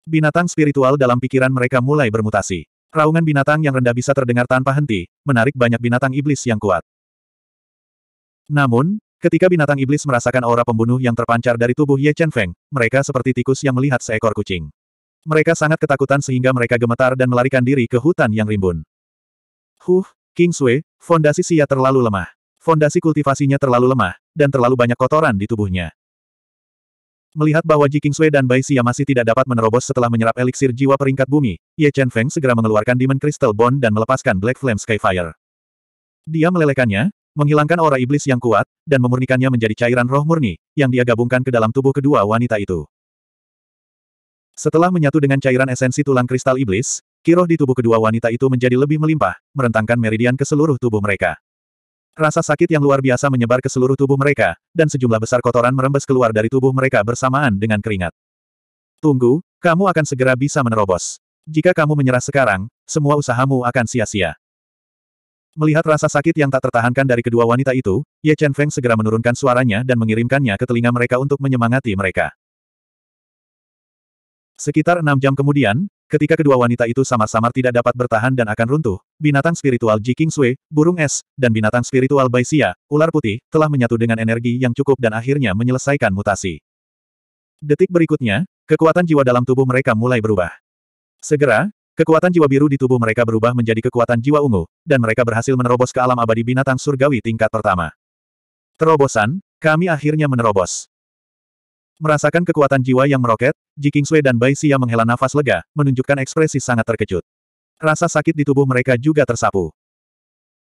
Speaker 1: Binatang spiritual dalam pikiran mereka mulai bermutasi. Raungan binatang yang rendah bisa terdengar tanpa henti, menarik banyak binatang iblis yang kuat. Namun, Ketika binatang iblis merasakan aura pembunuh yang terpancar dari tubuh Ye Chen Feng, mereka seperti tikus yang melihat seekor kucing. Mereka sangat ketakutan sehingga mereka gemetar dan melarikan diri ke hutan yang rimbun. Huh, King Sui, fondasi Sia terlalu lemah. Fondasi kultivasinya terlalu lemah, dan terlalu banyak kotoran di tubuhnya. Melihat bahwa Ji King Sui dan Bai Xia masih tidak dapat menerobos setelah menyerap eliksir jiwa peringkat bumi, Ye Chen Feng segera mengeluarkan Demon Crystal Bond dan melepaskan Black Flame Skyfire. Dia melelehkannya, menghilangkan aura iblis yang kuat, dan memurnikannya menjadi cairan roh murni, yang dia gabungkan ke dalam tubuh kedua wanita itu. Setelah menyatu dengan cairan esensi tulang kristal iblis, kiroh di tubuh kedua wanita itu menjadi lebih melimpah, merentangkan meridian ke seluruh tubuh mereka. Rasa sakit yang luar biasa menyebar ke seluruh tubuh mereka, dan sejumlah besar kotoran merembes keluar dari tubuh mereka bersamaan dengan keringat. Tunggu, kamu akan segera bisa menerobos. Jika kamu menyerah sekarang, semua usahamu akan sia-sia. Melihat rasa sakit yang tak tertahankan dari kedua wanita itu, Ye Chen Feng segera menurunkan suaranya dan mengirimkannya ke telinga mereka untuk menyemangati mereka. Sekitar enam jam kemudian, ketika kedua wanita itu samar-samar tidak dapat bertahan dan akan runtuh, binatang spiritual Ji King Sui, burung es, dan binatang spiritual Bai Xia, ular putih, telah menyatu dengan energi yang cukup dan akhirnya menyelesaikan mutasi. Detik berikutnya, kekuatan jiwa dalam tubuh mereka mulai berubah. Segera, Kekuatan jiwa biru di tubuh mereka berubah menjadi kekuatan jiwa ungu, dan mereka berhasil menerobos ke alam abadi binatang surgawi tingkat pertama. Terobosan, kami akhirnya menerobos. Merasakan kekuatan jiwa yang meroket, Ji dan Bai Xia menghela nafas lega, menunjukkan ekspresi sangat terkejut. Rasa sakit di tubuh mereka juga tersapu.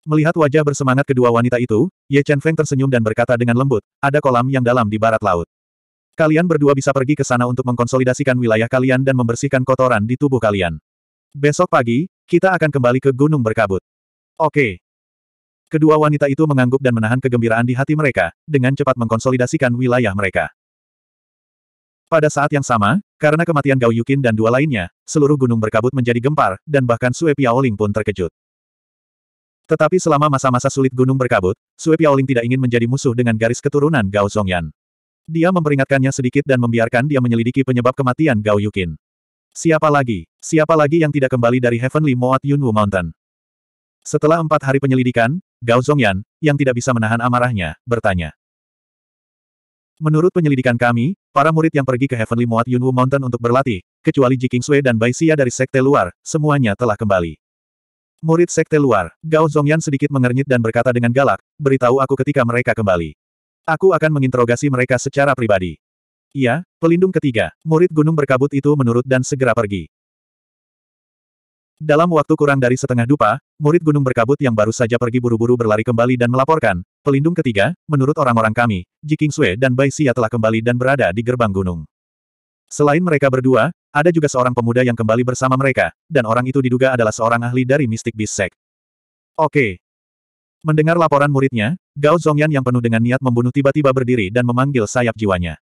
Speaker 1: Melihat wajah bersemangat kedua wanita itu, Ye Chen Feng tersenyum dan berkata dengan lembut, ada kolam yang dalam di barat laut. Kalian berdua bisa pergi ke sana untuk mengkonsolidasikan wilayah kalian dan membersihkan kotoran di tubuh kalian. Besok pagi, kita akan kembali ke gunung berkabut. Oke. Kedua wanita itu mengangguk dan menahan kegembiraan di hati mereka, dengan cepat mengkonsolidasikan wilayah mereka. Pada saat yang sama, karena kematian Gao Yukin dan dua lainnya, seluruh gunung berkabut menjadi gempar, dan bahkan Sue Piaoling pun terkejut. Tetapi selama masa-masa sulit gunung berkabut, Sue Piaoling tidak ingin menjadi musuh dengan garis keturunan Gao Zhongyan. Dia memperingatkannya sedikit dan membiarkan dia menyelidiki penyebab kematian Gao Yukin. Siapa lagi? Siapa lagi yang tidak kembali dari Heavenly Moat Yunwu Mountain? Setelah empat hari penyelidikan, Gao Zongyan, yang tidak bisa menahan amarahnya, bertanya. Menurut penyelidikan kami, para murid yang pergi ke Heavenly Moat Yunwu Mountain untuk berlatih, kecuali Ji Sui dan Bai Xia dari sekte luar, semuanya telah kembali. Murid sekte luar, Gao Zongyan sedikit mengernyit dan berkata dengan galak, beritahu aku ketika mereka kembali. Aku akan menginterogasi mereka secara pribadi. Iya, pelindung ketiga, murid gunung berkabut itu menurut dan segera pergi. Dalam waktu kurang dari setengah dupa, murid gunung berkabut yang baru saja pergi buru-buru berlari kembali dan melaporkan, pelindung ketiga, menurut orang-orang kami, Jiking Sui dan Bai Xia telah kembali dan berada di gerbang gunung. Selain mereka berdua, ada juga seorang pemuda yang kembali bersama mereka, dan orang itu diduga adalah seorang ahli dari Mystic Beast Sect. Oke. Mendengar laporan muridnya, Gao Zongyan yang penuh dengan niat membunuh tiba-tiba berdiri dan memanggil sayap jiwanya.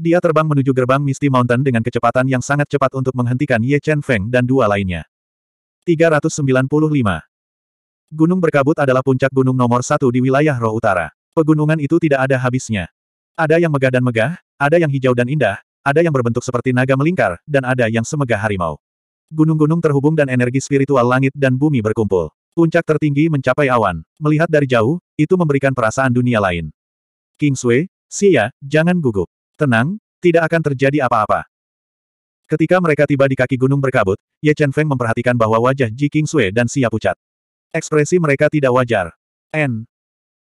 Speaker 1: Dia terbang menuju gerbang Misty Mountain dengan kecepatan yang sangat cepat untuk menghentikan Ye Chen Feng dan dua lainnya. 395. Gunung berkabut adalah puncak gunung nomor satu di wilayah Roh Utara. Pegunungan itu tidak ada habisnya. Ada yang megah dan megah, ada yang hijau dan indah, ada yang berbentuk seperti naga melingkar, dan ada yang semegah harimau. Gunung-gunung terhubung dan energi spiritual langit dan bumi berkumpul. Puncak tertinggi mencapai awan. Melihat dari jauh, itu memberikan perasaan dunia lain. King Sui, Sia, jangan gugup. Tenang, tidak akan terjadi apa-apa. Ketika mereka tiba di kaki gunung berkabut, Ye Chen Feng memperhatikan bahwa wajah Ji King Sui dan Xia pucat. Ekspresi mereka tidak wajar. N.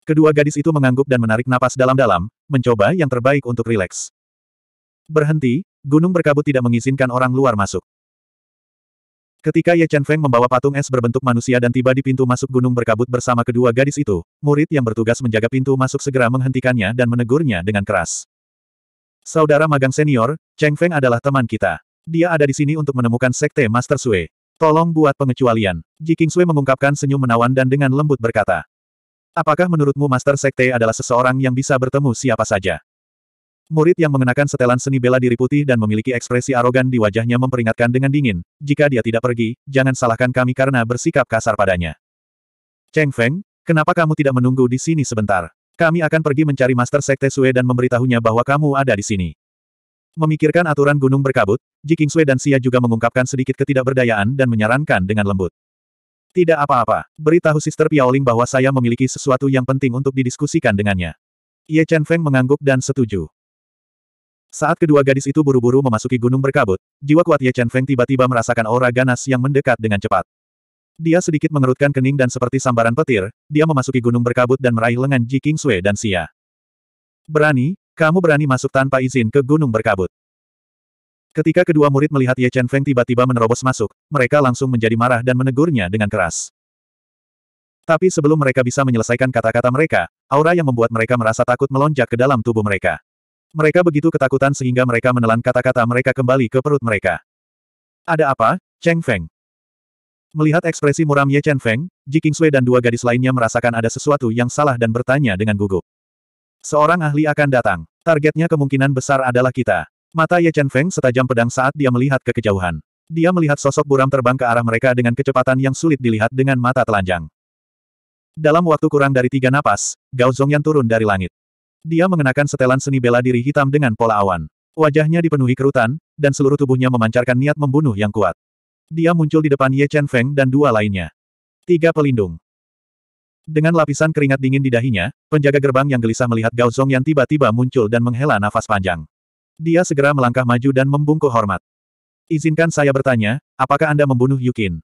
Speaker 1: Kedua gadis itu mengangguk dan menarik napas dalam-dalam, mencoba yang terbaik untuk rileks. Berhenti, gunung berkabut tidak mengizinkan orang luar masuk. Ketika Ye Chen Feng membawa patung es berbentuk manusia dan tiba di pintu masuk gunung berkabut bersama kedua gadis itu, murid yang bertugas menjaga pintu masuk segera menghentikannya dan menegurnya dengan keras. Saudara magang senior, Cheng Feng adalah teman kita. Dia ada di sini untuk menemukan Sekte Master Sui. Tolong buat pengecualian. Ji King Sui mengungkapkan senyum menawan dan dengan lembut berkata. Apakah menurutmu Master Sekte adalah seseorang yang bisa bertemu siapa saja? Murid yang mengenakan setelan seni bela diri putih dan memiliki ekspresi arogan di wajahnya memperingatkan dengan dingin, jika dia tidak pergi, jangan salahkan kami karena bersikap kasar padanya. Cheng Feng, kenapa kamu tidak menunggu di sini sebentar? Kami akan pergi mencari Master Sekte Sue dan memberitahunya bahwa kamu ada di sini. Memikirkan aturan gunung berkabut, Jiking Sue dan Sia juga mengungkapkan sedikit ketidakberdayaan dan menyarankan dengan lembut. Tidak apa-apa, beritahu Sister Piaoling bahwa saya memiliki sesuatu yang penting untuk didiskusikan dengannya. Ye Chen Feng mengangguk dan setuju. Saat kedua gadis itu buru-buru memasuki gunung berkabut, jiwa kuat Ye Chen Feng tiba-tiba merasakan aura ganas yang mendekat dengan cepat. Dia sedikit mengerutkan kening dan seperti sambaran petir, dia memasuki gunung berkabut dan meraih lengan Ji King Sui dan Sia. Berani, kamu berani masuk tanpa izin ke gunung berkabut. Ketika kedua murid melihat Ye Chen Feng tiba-tiba menerobos masuk, mereka langsung menjadi marah dan menegurnya dengan keras. Tapi sebelum mereka bisa menyelesaikan kata-kata mereka, aura yang membuat mereka merasa takut melonjak ke dalam tubuh mereka. Mereka begitu ketakutan sehingga mereka menelan kata-kata mereka kembali ke perut mereka. Ada apa, Cheng Feng? Melihat ekspresi muram Ye Chen Feng, Ji Sui dan dua gadis lainnya merasakan ada sesuatu yang salah dan bertanya dengan gugup. Seorang ahli akan datang. Targetnya kemungkinan besar adalah kita. Mata Ye Chen Feng setajam pedang saat dia melihat ke kejauhan. Dia melihat sosok buram terbang ke arah mereka dengan kecepatan yang sulit dilihat dengan mata telanjang. Dalam waktu kurang dari tiga napas, Gao Zongyan turun dari langit. Dia mengenakan setelan seni bela diri hitam dengan pola awan. Wajahnya dipenuhi kerutan, dan seluruh tubuhnya memancarkan niat membunuh yang kuat. Dia muncul di depan Ye Chen Feng dan dua lainnya. Tiga pelindung. Dengan lapisan keringat dingin di dahinya, penjaga gerbang yang gelisah melihat Gao Zong yang tiba-tiba muncul dan menghela nafas panjang. Dia segera melangkah maju dan membungkuk hormat. Izinkan saya bertanya, apakah Anda membunuh Yukin?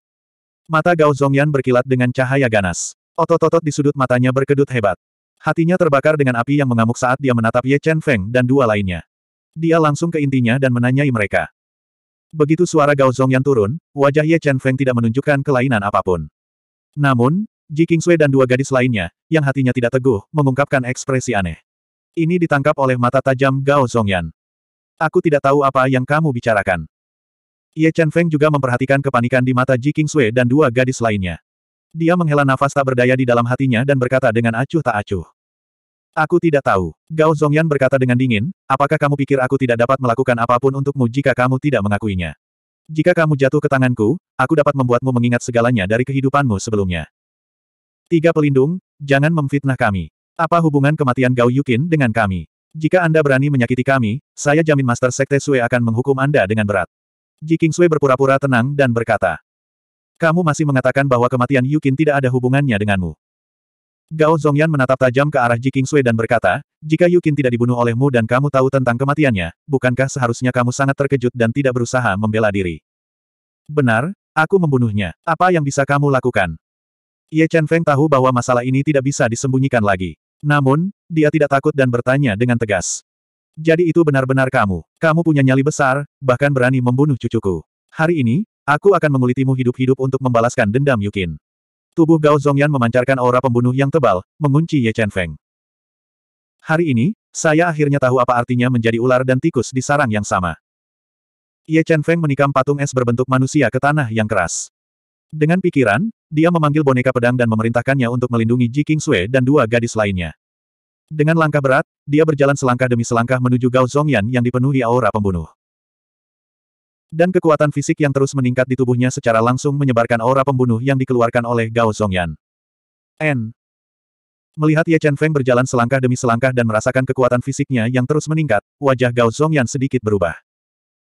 Speaker 1: Mata Gao Zongyan berkilat dengan cahaya ganas. Otot-otot di sudut matanya berkedut hebat. Hatinya terbakar dengan api yang mengamuk saat dia menatap Ye Chen Feng dan dua lainnya. Dia langsung ke intinya dan menanyai mereka. Begitu suara Gao Zongyan turun, wajah Ye Chen Feng tidak menunjukkan kelainan apapun. Namun, Ji King Sui dan dua gadis lainnya, yang hatinya tidak teguh, mengungkapkan ekspresi aneh. Ini ditangkap oleh mata tajam Gao Zongyan. Aku tidak tahu apa yang kamu bicarakan. Ye Chen Feng juga memperhatikan kepanikan di mata Ji King Sui dan dua gadis lainnya. Dia menghela nafas tak berdaya di dalam hatinya dan berkata dengan acuh tak acuh. Aku tidak tahu. Gao Zongyan berkata dengan dingin, apakah kamu pikir aku tidak dapat melakukan apapun untukmu jika kamu tidak mengakuinya? Jika kamu jatuh ke tanganku, aku dapat membuatmu mengingat segalanya dari kehidupanmu sebelumnya. Tiga pelindung, jangan memfitnah kami. Apa hubungan kematian Gao Yukin dengan kami? Jika Anda berani menyakiti kami, saya jamin Master Sekte Sui akan menghukum Anda dengan berat. Ji King Sui berpura-pura tenang dan berkata, Kamu masih mengatakan bahwa kematian Yukin tidak ada hubungannya denganmu. Gao Zongyan menatap tajam ke arah Ji Sui dan berkata, jika Yukin tidak dibunuh olehmu dan kamu tahu tentang kematiannya, bukankah seharusnya kamu sangat terkejut dan tidak berusaha membela diri? Benar, aku membunuhnya. Apa yang bisa kamu lakukan? Ye Chen Feng tahu bahwa masalah ini tidak bisa disembunyikan lagi. Namun, dia tidak takut dan bertanya dengan tegas. Jadi itu benar-benar kamu. Kamu punya nyali besar, bahkan berani membunuh cucuku. Hari ini, aku akan mengulitimu hidup-hidup untuk membalaskan dendam Yukin. Tubuh Gao Zongyan memancarkan aura pembunuh yang tebal, mengunci Ye Chen Feng. Hari ini, saya akhirnya tahu apa artinya menjadi ular dan tikus di sarang yang sama. Ye Chen Feng menikam patung es berbentuk manusia ke tanah yang keras. Dengan pikiran, dia memanggil boneka pedang dan memerintahkannya untuk melindungi Ji King Sui dan dua gadis lainnya. Dengan langkah berat, dia berjalan selangkah demi selangkah menuju Gao Zongyan yang dipenuhi aura pembunuh. Dan kekuatan fisik yang terus meningkat di tubuhnya secara langsung menyebarkan aura pembunuh yang dikeluarkan oleh Gao Zongyan. N. Melihat Ye Chen Feng berjalan selangkah demi selangkah dan merasakan kekuatan fisiknya yang terus meningkat, wajah Gao Zongyan sedikit berubah.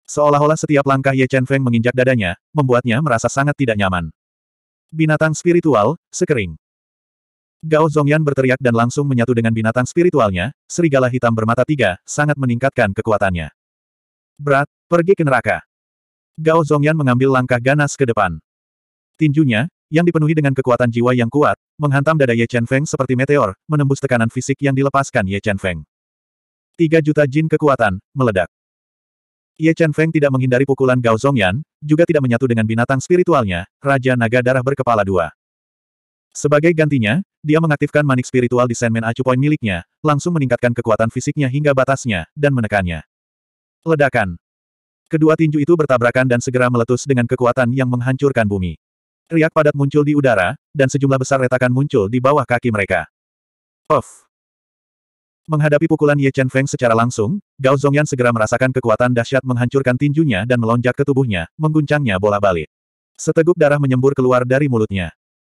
Speaker 1: Seolah-olah setiap langkah Ye Chen Feng menginjak dadanya, membuatnya merasa sangat tidak nyaman. Binatang spiritual, sekering. Gao Zongyan berteriak dan langsung menyatu dengan binatang spiritualnya, serigala hitam bermata tiga, sangat meningkatkan kekuatannya. Berat, pergi ke neraka. Gao Zongyan mengambil langkah ganas ke depan. Tinjunya, yang dipenuhi dengan kekuatan jiwa yang kuat, menghantam dada Ye Chen Feng seperti meteor, menembus tekanan fisik yang dilepaskan Ye Chen Feng. Tiga juta jin kekuatan, meledak. Ye Chen Feng tidak menghindari pukulan Gao Zongyan, juga tidak menyatu dengan binatang spiritualnya, Raja Naga Darah berkepala dua. Sebagai gantinya, dia mengaktifkan manik spiritual di Senmen Acu Point miliknya, langsung meningkatkan kekuatan fisiknya hingga batasnya, dan menekannya. Ledakan. Kedua tinju itu bertabrakan dan segera meletus dengan kekuatan yang menghancurkan bumi. Riak padat muncul di udara, dan sejumlah besar retakan muncul di bawah kaki mereka. Of! Menghadapi pukulan Ye Chen Feng secara langsung, Gao Zongyan segera merasakan kekuatan dahsyat menghancurkan tinjunya dan melonjak ke tubuhnya, mengguncangnya bola balik. Seteguk darah menyembur keluar dari mulutnya.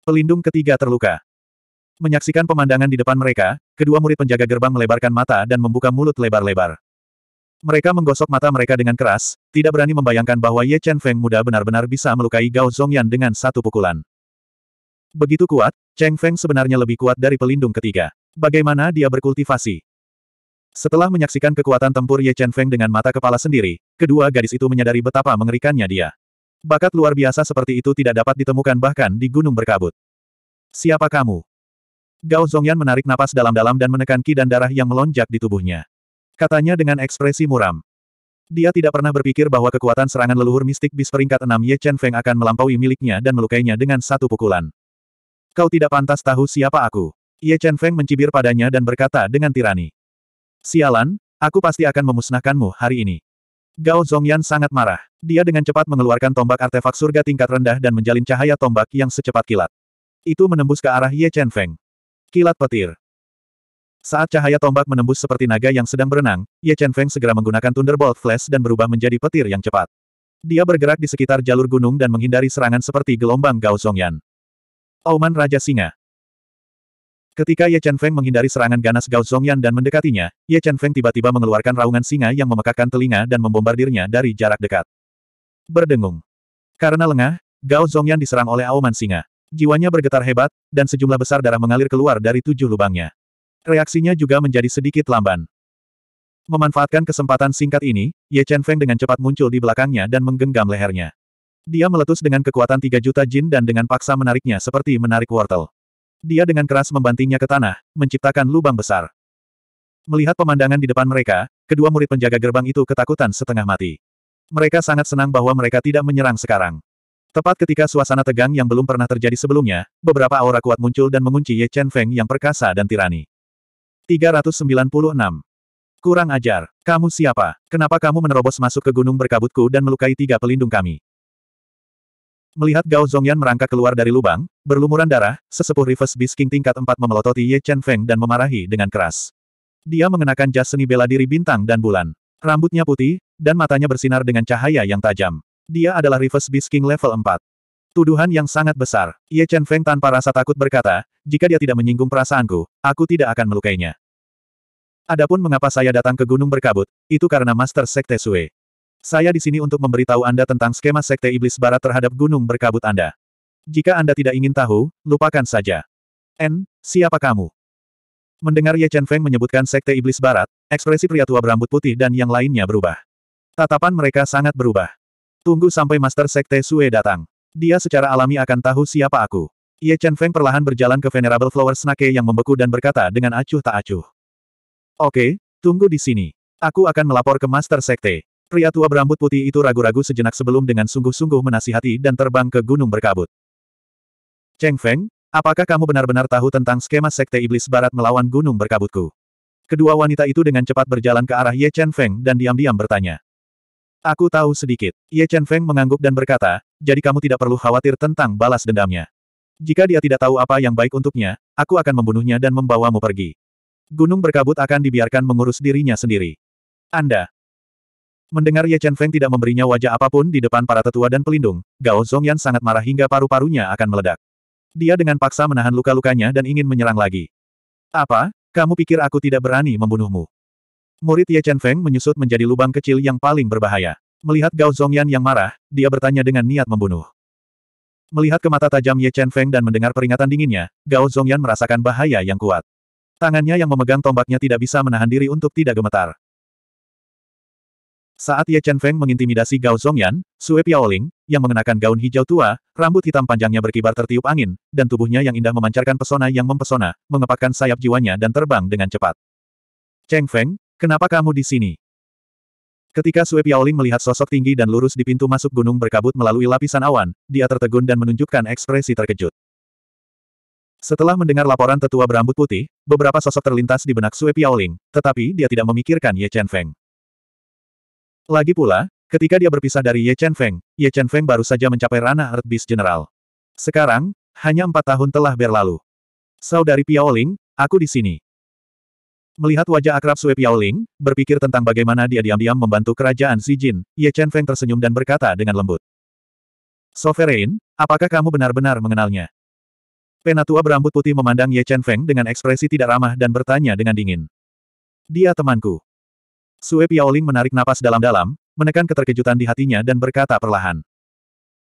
Speaker 1: Pelindung ketiga terluka. Menyaksikan pemandangan di depan mereka, kedua murid penjaga gerbang melebarkan mata dan membuka mulut lebar-lebar. Mereka menggosok mata mereka dengan keras, tidak berani membayangkan bahwa Ye Chen Feng muda benar-benar bisa melukai Gao Zongyan dengan satu pukulan. Begitu kuat, Cheng Feng sebenarnya lebih kuat dari pelindung ketiga. Bagaimana dia berkultivasi? Setelah menyaksikan kekuatan tempur Ye Chen Feng dengan mata kepala sendiri, kedua gadis itu menyadari betapa mengerikannya dia. Bakat luar biasa seperti itu tidak dapat ditemukan bahkan di gunung berkabut. Siapa kamu? Gao Zongyan menarik napas dalam-dalam dan menekan ki dan darah yang melonjak di tubuhnya. Katanya dengan ekspresi muram. Dia tidak pernah berpikir bahwa kekuatan serangan leluhur mistik bis peringkat 6 Ye Chen Feng akan melampaui miliknya dan melukainya dengan satu pukulan. Kau tidak pantas tahu siapa aku. Ye Chen Feng mencibir padanya dan berkata dengan tirani. Sialan, aku pasti akan memusnahkanmu hari ini. Gao Zongyan sangat marah. Dia dengan cepat mengeluarkan tombak artefak surga tingkat rendah dan menjalin cahaya tombak yang secepat kilat. Itu menembus ke arah Ye Chen Feng. Kilat petir. Saat cahaya tombak menembus seperti naga yang sedang berenang, Ye Chen Feng segera menggunakan Thunderbolt Flash dan berubah menjadi petir yang cepat. Dia bergerak di sekitar jalur gunung dan menghindari serangan seperti gelombang Gao Zongyan. Auman Raja Singa Ketika Ye Chen Feng menghindari serangan ganas Gao Zongyan dan mendekatinya, Ye Chen Feng tiba-tiba mengeluarkan raungan singa yang memekakkan telinga dan membombardirnya dari jarak dekat. Berdengung. Karena lengah, Gao Zongyan diserang oleh auman singa. Jiwanya bergetar hebat, dan sejumlah besar darah mengalir keluar dari tujuh lubangnya. Reaksinya juga menjadi sedikit lamban. Memanfaatkan kesempatan singkat ini, Ye Chen Feng dengan cepat muncul di belakangnya dan menggenggam lehernya. Dia meletus dengan kekuatan 3 juta jin dan dengan paksa menariknya seperti menarik wortel. Dia dengan keras membantingnya ke tanah, menciptakan lubang besar. Melihat pemandangan di depan mereka, kedua murid penjaga gerbang itu ketakutan setengah mati. Mereka sangat senang bahwa mereka tidak menyerang sekarang. Tepat ketika suasana tegang yang belum pernah terjadi sebelumnya, beberapa aura kuat muncul dan mengunci Ye Chen Feng yang perkasa dan tirani. 396. Kurang ajar. Kamu siapa? Kenapa kamu menerobos masuk ke gunung berkabutku dan melukai tiga pelindung kami? Melihat Gao Zongyan merangkak keluar dari lubang, berlumuran darah, sesepuh reverse bisking tingkat 4 memelototi Ye Chen Feng dan memarahi dengan keras. Dia mengenakan jas seni bela diri bintang dan bulan. Rambutnya putih, dan matanya bersinar dengan cahaya yang tajam. Dia adalah reverse bisking level 4. Tuduhan yang sangat besar. Ye Chen Feng tanpa rasa takut berkata, jika dia tidak menyinggung perasaanku, aku tidak akan melukainya. Adapun mengapa saya datang ke Gunung Berkabut, itu karena Master Sekte Sue. Saya di sini untuk memberitahu Anda tentang skema Sekte Iblis Barat terhadap Gunung Berkabut Anda. Jika Anda tidak ingin tahu, lupakan saja. N, siapa kamu? Mendengar Ye Chen Feng menyebutkan Sekte Iblis Barat, ekspresi pria tua berambut putih dan yang lainnya berubah. Tatapan mereka sangat berubah. Tunggu sampai Master Sekte Sue datang. Dia secara alami akan tahu siapa aku. Ye Chen Feng perlahan berjalan ke Venerable Flower Snake yang membeku dan berkata dengan acuh tak acuh. Oke, tunggu di sini. Aku akan melapor ke Master Sekte. Pria tua berambut putih itu ragu-ragu sejenak sebelum dengan sungguh-sungguh menasihati dan terbang ke gunung berkabut. Cheng Feng, apakah kamu benar-benar tahu tentang skema Sekte Iblis Barat melawan gunung berkabutku? Kedua wanita itu dengan cepat berjalan ke arah Ye Chen Feng dan diam-diam bertanya. Aku tahu sedikit. Ye Chen Feng mengangguk dan berkata, jadi kamu tidak perlu khawatir tentang balas dendamnya. Jika dia tidak tahu apa yang baik untuknya, aku akan membunuhnya dan membawamu pergi. Gunung berkabut akan dibiarkan mengurus dirinya sendiri. Anda. Mendengar Ye Chen Feng tidak memberinya wajah apapun di depan para tetua dan pelindung, Gao Zongyan sangat marah hingga paru-parunya akan meledak. Dia dengan paksa menahan luka-lukanya dan ingin menyerang lagi. Apa? Kamu pikir aku tidak berani membunuhmu? Murid Ye Chen Feng menyusut menjadi lubang kecil yang paling berbahaya. Melihat Gao Zongyan yang marah, dia bertanya dengan niat membunuh. Melihat ke mata tajam Ye Chen Feng dan mendengar peringatan dinginnya, Gao Zongyan merasakan bahaya yang kuat. Tangannya yang memegang tombaknya tidak bisa menahan diri untuk tidak gemetar. Saat Ye Chen Feng mengintimidasi Gao Zongyan, Sue Piaoling, yang mengenakan gaun hijau tua, rambut hitam panjangnya berkibar tertiup angin, dan tubuhnya yang indah memancarkan pesona yang mempesona, mengepakkan sayap jiwanya dan terbang dengan cepat. Cheng Feng, Kenapa kamu di sini? Ketika Sue Piaoling melihat sosok tinggi dan lurus di pintu masuk gunung berkabut melalui lapisan awan, dia tertegun dan menunjukkan ekspresi terkejut. Setelah mendengar laporan tetua berambut putih, beberapa sosok terlintas di benak Sue Piaoling, tetapi dia tidak memikirkan Ye Chen Feng. Lagi pula, ketika dia berpisah dari Ye Chen Feng, Ye Chen Feng baru saja mencapai ranah Earth Beast General. Sekarang, hanya empat tahun telah berlalu. Saudari Piaoling, aku di sini. Melihat wajah akrab Sui Piaoling, berpikir tentang bagaimana dia diam-diam membantu kerajaan Xi Jin, Ye Chen Feng tersenyum dan berkata dengan lembut. Sovereign, apakah kamu benar-benar mengenalnya? Penatua berambut putih memandang Ye Chen Feng dengan ekspresi tidak ramah dan bertanya dengan dingin. Dia temanku. Sui Piaoling menarik napas dalam-dalam, menekan keterkejutan di hatinya dan berkata perlahan.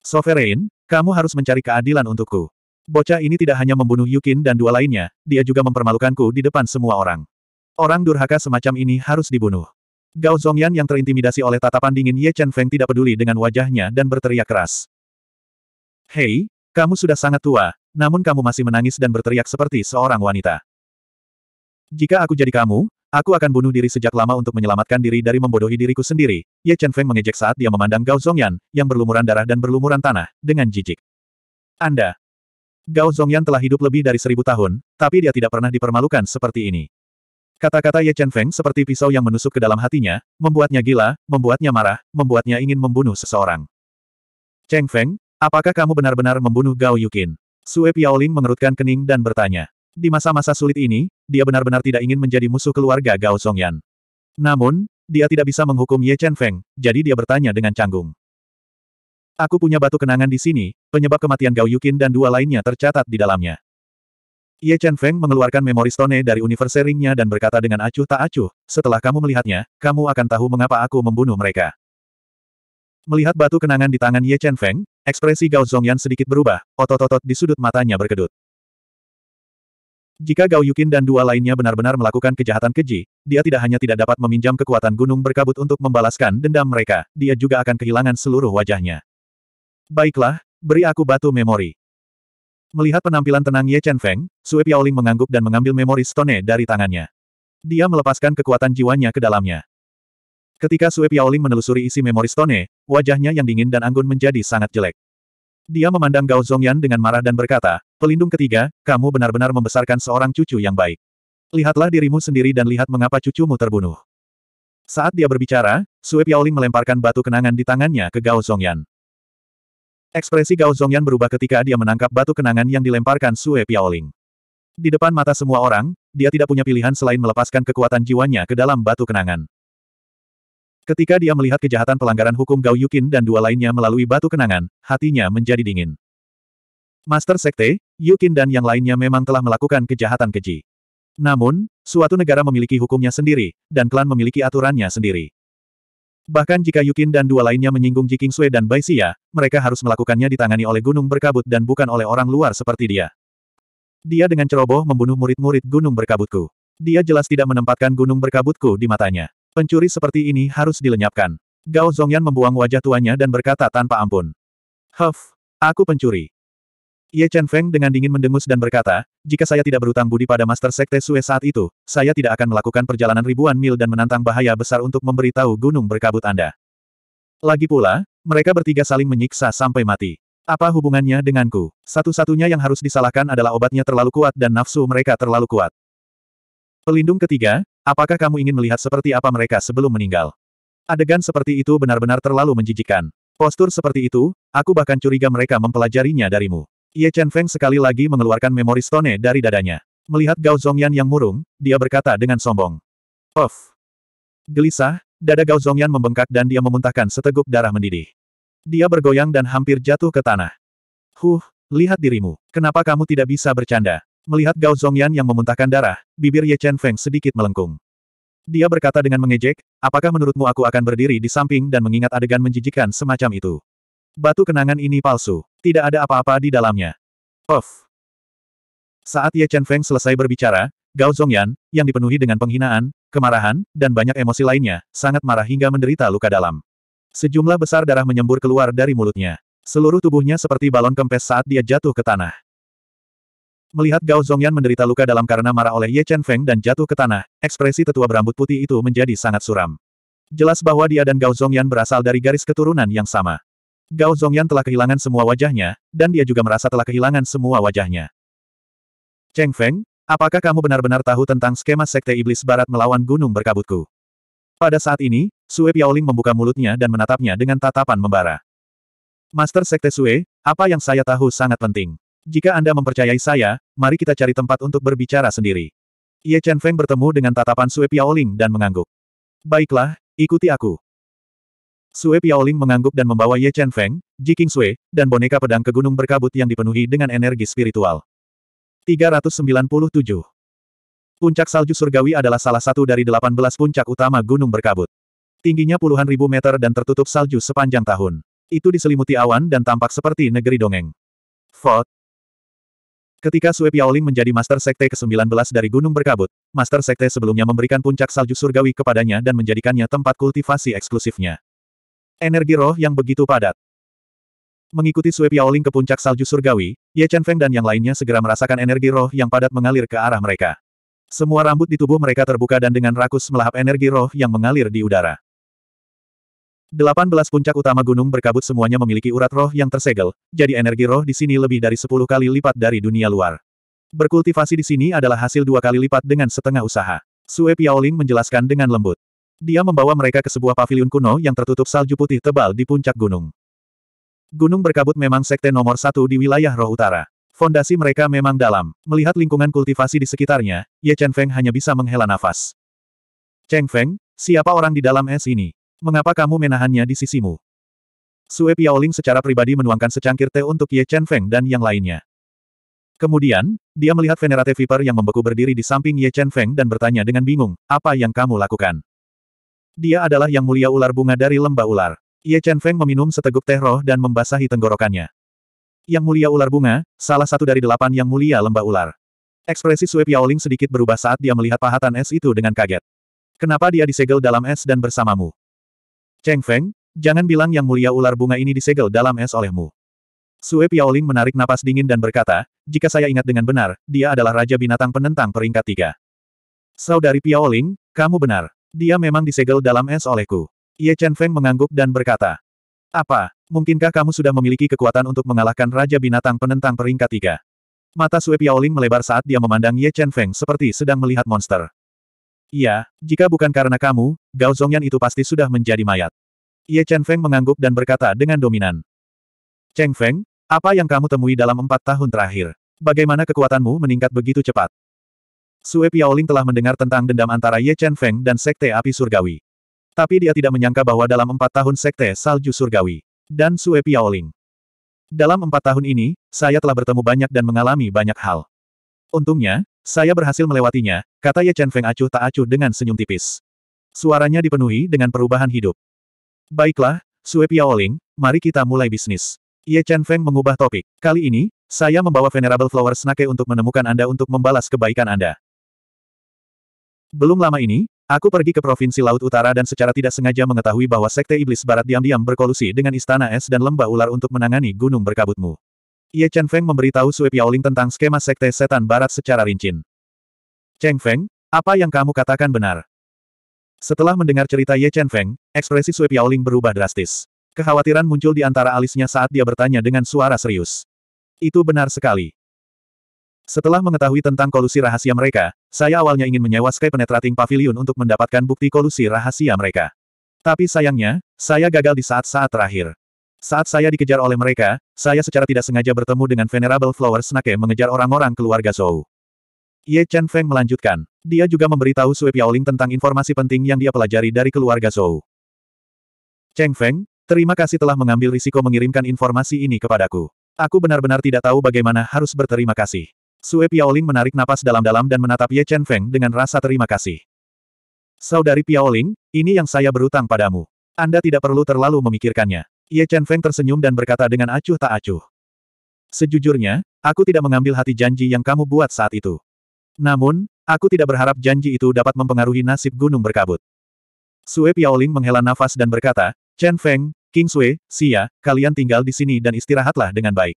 Speaker 1: Sovereign, kamu harus mencari keadilan untukku. Bocah ini tidak hanya membunuh Yukin dan dua lainnya, dia juga mempermalukanku di depan semua orang. Orang durhaka semacam ini harus dibunuh. Gao Zongyan yang terintimidasi oleh tatapan dingin Ye Chen Feng tidak peduli dengan wajahnya dan berteriak keras. Hei, kamu sudah sangat tua, namun kamu masih menangis dan berteriak seperti seorang wanita. Jika aku jadi kamu, aku akan bunuh diri sejak lama untuk menyelamatkan diri dari membodohi diriku sendiri. Ye Chen Feng mengejek saat dia memandang Gao Zongyan, yang berlumuran darah dan berlumuran tanah, dengan jijik. Anda. Gao Zongyan telah hidup lebih dari seribu tahun, tapi dia tidak pernah dipermalukan seperti ini. Kata-kata Ye Chen Feng seperti pisau yang menusuk ke dalam hatinya, membuatnya gila, membuatnya marah, membuatnya ingin membunuh seseorang. Cheng Feng, apakah kamu benar-benar membunuh Gao Yukin? Sue Piaoling mengerutkan kening dan bertanya. Di masa-masa sulit ini, dia benar-benar tidak ingin menjadi musuh keluarga Gao Songyan. Namun, dia tidak bisa menghukum Ye Chen Feng, jadi dia bertanya dengan canggung. Aku punya batu kenangan di sini, penyebab kematian Gao Yukin dan dua lainnya tercatat di dalamnya. Ye Chen Feng mengeluarkan memori stone dari universe ringnya dan berkata dengan acuh tak acuh, setelah kamu melihatnya, kamu akan tahu mengapa aku membunuh mereka. Melihat batu kenangan di tangan Ye Chen Feng, ekspresi Gao Zongyan sedikit berubah, otot-otot di sudut matanya berkedut. Jika Gao Yukin dan dua lainnya benar-benar melakukan kejahatan keji, dia tidak hanya tidak dapat meminjam kekuatan gunung berkabut untuk membalaskan dendam mereka, dia juga akan kehilangan seluruh wajahnya. Baiklah, beri aku batu memori. Melihat penampilan tenang Ye Chen Feng, Sue Piaoling mengangguk dan mengambil memori stone dari tangannya. Dia melepaskan kekuatan jiwanya ke dalamnya. Ketika Sue Piaoling menelusuri isi memori stone, wajahnya yang dingin dan anggun menjadi sangat jelek. Dia memandang Gao Zongyan dengan marah dan berkata, Pelindung ketiga, kamu benar-benar membesarkan seorang cucu yang baik. Lihatlah dirimu sendiri dan lihat mengapa cucumu terbunuh. Saat dia berbicara, Sue Piaoling melemparkan batu kenangan di tangannya ke Gao Zongyan. Ekspresi Gao Zongyan berubah ketika dia menangkap batu kenangan yang dilemparkan Sue Piaoling. Di depan mata semua orang, dia tidak punya pilihan selain melepaskan kekuatan jiwanya ke dalam batu kenangan. Ketika dia melihat kejahatan pelanggaran hukum Gao Yukin dan dua lainnya melalui batu kenangan, hatinya menjadi dingin. Master Sekte, Yukin dan yang lainnya memang telah melakukan kejahatan keji. Namun, suatu negara memiliki hukumnya sendiri, dan klan memiliki aturannya sendiri. Bahkan jika Yukin dan dua lainnya menyinggung Jiking Sui dan Bai Xia, mereka harus melakukannya ditangani oleh gunung berkabut dan bukan oleh orang luar seperti dia. Dia dengan ceroboh membunuh murid-murid gunung berkabutku. Dia jelas tidak menempatkan gunung berkabutku di matanya. Pencuri seperti ini harus dilenyapkan. Gao Zongyan membuang wajah tuanya dan berkata tanpa ampun. Huff, aku pencuri. Ye Chen Feng dengan dingin mendengus dan berkata, jika saya tidak berutang budi pada Master Sekte Sue saat itu, saya tidak akan melakukan perjalanan ribuan mil dan menantang bahaya besar untuk memberitahu gunung berkabut Anda. Lagi pula, mereka bertiga saling menyiksa sampai mati. Apa hubungannya denganku? Satu-satunya yang harus disalahkan adalah obatnya terlalu kuat dan nafsu mereka terlalu kuat. Pelindung ketiga, apakah kamu ingin melihat seperti apa mereka sebelum meninggal? Adegan seperti itu benar-benar terlalu menjijikkan. Postur seperti itu, aku bahkan curiga mereka mempelajarinya darimu. Ye Chen Feng sekali lagi mengeluarkan memori stone dari dadanya. Melihat Gao Zongyan yang murung, dia berkata dengan sombong. Of! Gelisah, dada Gao Zongyan membengkak dan dia memuntahkan seteguk darah mendidih. Dia bergoyang dan hampir jatuh ke tanah. Huh, lihat dirimu. Kenapa kamu tidak bisa bercanda? Melihat Gao Zongyan yang memuntahkan darah, bibir Ye Chen Feng sedikit melengkung. Dia berkata dengan mengejek, apakah menurutmu aku akan berdiri di samping dan mengingat adegan menjijikan semacam itu? Batu kenangan ini palsu. Tidak ada apa-apa di dalamnya. Of. Saat Ye Chen Feng selesai berbicara, Gao Zongyan, yang dipenuhi dengan penghinaan, kemarahan, dan banyak emosi lainnya, sangat marah hingga menderita luka dalam. Sejumlah besar darah menyembur keluar dari mulutnya. Seluruh tubuhnya seperti balon kempes saat dia jatuh ke tanah. Melihat Gao Zongyan menderita luka dalam karena marah oleh Ye Chen Feng dan jatuh ke tanah, ekspresi tetua berambut putih itu menjadi sangat suram. Jelas bahwa dia dan Gao Zongyan berasal dari garis keturunan yang sama. Gao Zongyan telah kehilangan semua wajahnya, dan dia juga merasa telah kehilangan semua wajahnya. Cheng Feng, apakah kamu benar-benar tahu tentang skema Sekte Iblis Barat melawan Gunung Berkabutku? Pada saat ini, Sue Piaoling membuka mulutnya dan menatapnya dengan tatapan membara. Master Sekte Sue, apa yang saya tahu sangat penting. Jika Anda mempercayai saya, mari kita cari tempat untuk berbicara sendiri. Ye Chen Feng bertemu dengan tatapan Sue Piaoling dan mengangguk. Baiklah, ikuti aku. Sue Piaoling mengangguk dan membawa Ye Chen Feng, Ji King Sue, dan boneka pedang ke gunung berkabut yang dipenuhi dengan energi spiritual. 397. Puncak salju surgawi adalah salah satu dari 18 puncak utama gunung berkabut. Tingginya puluhan ribu meter dan tertutup salju sepanjang tahun. Itu diselimuti awan dan tampak seperti negeri dongeng. Fort. Ketika Sue Piaoling menjadi Master Sekte ke-19 dari Gunung Berkabut, Master Sekte sebelumnya memberikan puncak salju surgawi kepadanya dan menjadikannya tempat kultivasi eksklusifnya. Energi roh yang begitu padat. Mengikuti Sui Piaoling ke puncak salju surgawi, Ye Chen Feng dan yang lainnya segera merasakan energi roh yang padat mengalir ke arah mereka. Semua rambut di tubuh mereka terbuka dan dengan rakus melahap energi roh yang mengalir di udara. 18 puncak utama gunung berkabut semuanya memiliki urat roh yang tersegel, jadi energi roh di sini lebih dari 10 kali lipat dari dunia luar. Berkultivasi di sini adalah hasil dua kali lipat dengan setengah usaha. Sue Piaoling menjelaskan dengan lembut. Dia membawa mereka ke sebuah paviliun kuno yang tertutup salju putih tebal di puncak gunung. Gunung berkabut memang sekte nomor satu di wilayah roh utara. Fondasi mereka memang dalam. Melihat lingkungan kultivasi di sekitarnya, Ye Chen Feng hanya bisa menghela nafas. Cheng Feng, siapa orang di dalam es ini? Mengapa kamu menahannya di sisimu? Sue Piaoling secara pribadi menuangkan secangkir teh untuk Ye Chen Feng dan yang lainnya. Kemudian, dia melihat Venerate Viper yang membeku berdiri di samping Ye Chen Feng dan bertanya dengan bingung, apa yang kamu lakukan? Dia adalah yang mulia ular bunga dari lembah ular. Ye Chen Feng meminum seteguk teh roh dan membasahi tenggorokannya. Yang mulia ular bunga, salah satu dari delapan yang mulia lembah ular. Ekspresi Sue Piaoling sedikit berubah saat dia melihat pahatan es itu dengan kaget. Kenapa dia disegel dalam es dan bersamamu? Cheng Feng, jangan bilang yang mulia ular bunga ini disegel dalam es olehmu. Sue Piaoling menarik napas dingin dan berkata, jika saya ingat dengan benar, dia adalah Raja Binatang Penentang peringkat tiga. Saudari Piaoling, kamu benar. Dia memang disegel dalam es olehku. Ye Chen Feng mengangguk dan berkata. Apa, mungkinkah kamu sudah memiliki kekuatan untuk mengalahkan Raja Binatang penentang peringkat tiga? Mata Sue Piaoling melebar saat dia memandang Ye Chen Feng seperti sedang melihat monster. Iya, jika bukan karena kamu, Gao Zongyan itu pasti sudah menjadi mayat. Ye Chen Feng mengangguk dan berkata dengan dominan. Cheng Feng, apa yang kamu temui dalam empat tahun terakhir? Bagaimana kekuatanmu meningkat begitu cepat? Sue Piaoling telah mendengar tentang dendam antara Ye Chen Feng dan Sekte Api Surgawi. Tapi dia tidak menyangka bahwa dalam empat tahun Sekte Salju Surgawi dan Sue Piaoling. Dalam empat tahun ini, saya telah bertemu banyak dan mengalami banyak hal. Untungnya, saya berhasil melewatinya, kata Ye Chen Feng acuh tak acuh dengan senyum tipis. Suaranya dipenuhi dengan perubahan hidup. Baiklah, Sue Piaoling, mari kita mulai bisnis. Ye Chen Feng mengubah topik. Kali ini, saya membawa Venerable Flower Snake untuk menemukan Anda untuk membalas kebaikan Anda. Belum lama ini, aku pergi ke Provinsi Laut Utara dan secara tidak sengaja mengetahui bahwa Sekte Iblis Barat diam-diam berkolusi dengan Istana Es dan Lembah Ular untuk menangani Gunung Berkabutmu. Ye Chen Feng memberitahu Sui Piaoling tentang skema Sekte Setan Barat secara rinci. Cheng Feng, apa yang kamu katakan benar? Setelah mendengar cerita Ye Chen Feng, ekspresi Sui Piaoling berubah drastis. Kekhawatiran muncul di antara alisnya saat dia bertanya dengan suara serius. Itu benar sekali. Setelah mengetahui tentang kolusi rahasia mereka, saya awalnya ingin menyewa Sky Penetrating Pavilion untuk mendapatkan bukti kolusi rahasia mereka. Tapi sayangnya, saya gagal di saat-saat terakhir. Saat saya dikejar oleh mereka, saya secara tidak sengaja bertemu dengan Venerable Flower Snake mengejar orang-orang keluarga Zhou. Ye Chen Feng melanjutkan. Dia juga memberitahu Sui Piaoling tentang informasi penting yang dia pelajari dari keluarga Zhou. Cheng Feng, terima kasih telah mengambil risiko mengirimkan informasi ini kepadaku. Aku benar-benar tidak tahu bagaimana harus berterima kasih. Sue Piaoling menarik napas dalam-dalam dan menatap Ye Chen Feng dengan rasa terima kasih. Saudari Piaoling, ini yang saya berutang padamu. Anda tidak perlu terlalu memikirkannya. Ye Chen Feng tersenyum dan berkata dengan acuh tak acuh. Sejujurnya, aku tidak mengambil hati janji yang kamu buat saat itu. Namun, aku tidak berharap janji itu dapat mempengaruhi nasib gunung berkabut. Sue Piaoling menghela nafas dan berkata, Chen Feng, King Sue, Sia, kalian tinggal di sini dan istirahatlah dengan baik.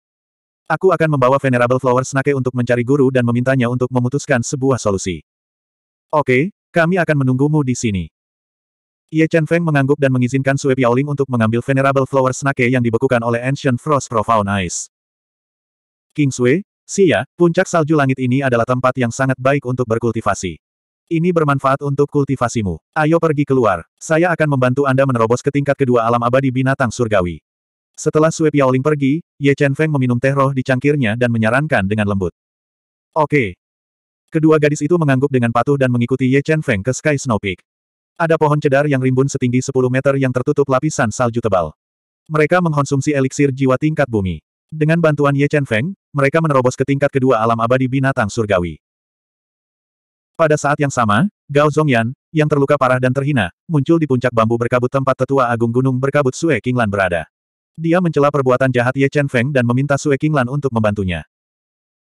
Speaker 1: Aku akan membawa Venerable Flower Snake untuk mencari guru dan memintanya untuk memutuskan sebuah solusi. Oke, kami akan menunggumu di sini. Ye Chen Feng mengangguk dan mengizinkan Sue Piaoling untuk mengambil Venerable Flower Snake yang dibekukan oleh Ancient Frost Profound Ice. King Sue, Sia, puncak salju langit ini adalah tempat yang sangat baik untuk berkultivasi. Ini bermanfaat untuk kultivasimu. Ayo pergi keluar. Saya akan membantu Anda menerobos ke tingkat kedua alam abadi binatang surgawi. Setelah Sui Piaoling pergi, Ye Chen Feng meminum teh roh di cangkirnya dan menyarankan dengan lembut. Oke. Kedua gadis itu mengangguk dengan patuh dan mengikuti Ye Chen Feng ke Sky Snow Peak. Ada pohon cedar yang rimbun setinggi 10 meter yang tertutup lapisan salju tebal. Mereka mengkonsumsi eliksir jiwa tingkat bumi. Dengan bantuan Ye Chen Feng, mereka menerobos ke tingkat kedua alam abadi binatang surgawi. Pada saat yang sama, Gao Zongyan, yang terluka parah dan terhina, muncul di puncak bambu berkabut tempat tetua agung gunung berkabut Sue Kinglan berada. Dia mencela perbuatan jahat Ye Chen Feng dan meminta Sue Qinglan untuk membantunya.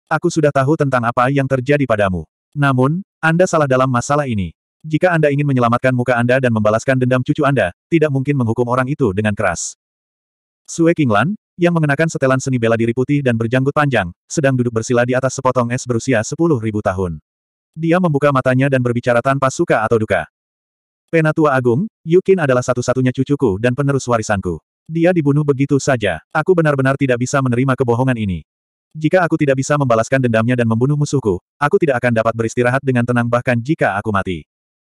Speaker 1: Aku sudah tahu tentang apa yang terjadi padamu. Namun, Anda salah dalam masalah ini. Jika Anda ingin menyelamatkan muka Anda dan membalaskan dendam cucu Anda, tidak mungkin menghukum orang itu dengan keras. Sue Qinglan, yang mengenakan setelan seni bela diri putih dan berjanggut panjang, sedang duduk bersila di atas sepotong es berusia 10.000 tahun. Dia membuka matanya dan berbicara tanpa suka atau duka. Penatua Agung, Yukin adalah satu-satunya cucuku dan penerus warisanku. Dia dibunuh begitu saja. Aku benar-benar tidak bisa menerima kebohongan ini. Jika aku tidak bisa membalaskan dendamnya dan membunuh musuhku, aku tidak akan dapat beristirahat dengan tenang bahkan jika aku mati.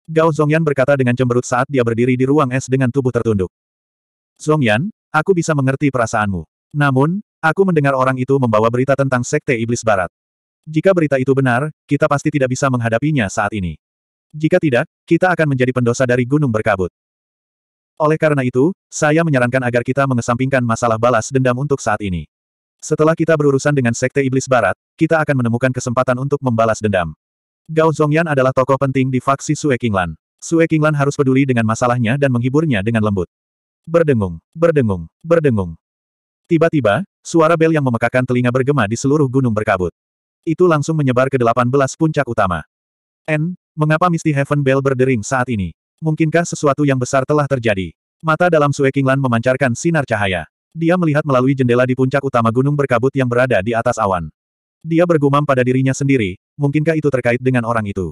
Speaker 1: Gao Zongyan berkata dengan cemberut saat dia berdiri di ruang es dengan tubuh tertunduk. Zongyan, aku bisa mengerti perasaanmu. Namun, aku mendengar orang itu membawa berita tentang Sekte Iblis Barat. Jika berita itu benar, kita pasti tidak bisa menghadapinya saat ini. Jika tidak, kita akan menjadi pendosa dari gunung berkabut. Oleh karena itu, saya menyarankan agar kita mengesampingkan masalah balas dendam untuk saat ini. Setelah kita berurusan dengan Sekte Iblis Barat, kita akan menemukan kesempatan untuk membalas dendam. Gao Zongyan adalah tokoh penting di faksi Sue Kinglan. Sue Kinglan harus peduli dengan masalahnya dan menghiburnya dengan lembut. Berdengung, berdengung, berdengung. Tiba-tiba, suara bel yang memekakan telinga bergema di seluruh gunung berkabut. Itu langsung menyebar ke delapan belas puncak utama. N, mengapa Misty Heaven Bell berdering saat ini? Mungkinkah sesuatu yang besar telah terjadi? Mata dalam Sue Kinglan memancarkan sinar cahaya. Dia melihat melalui jendela di puncak utama gunung berkabut yang berada di atas awan. Dia bergumam pada dirinya sendiri, mungkinkah itu terkait dengan orang itu?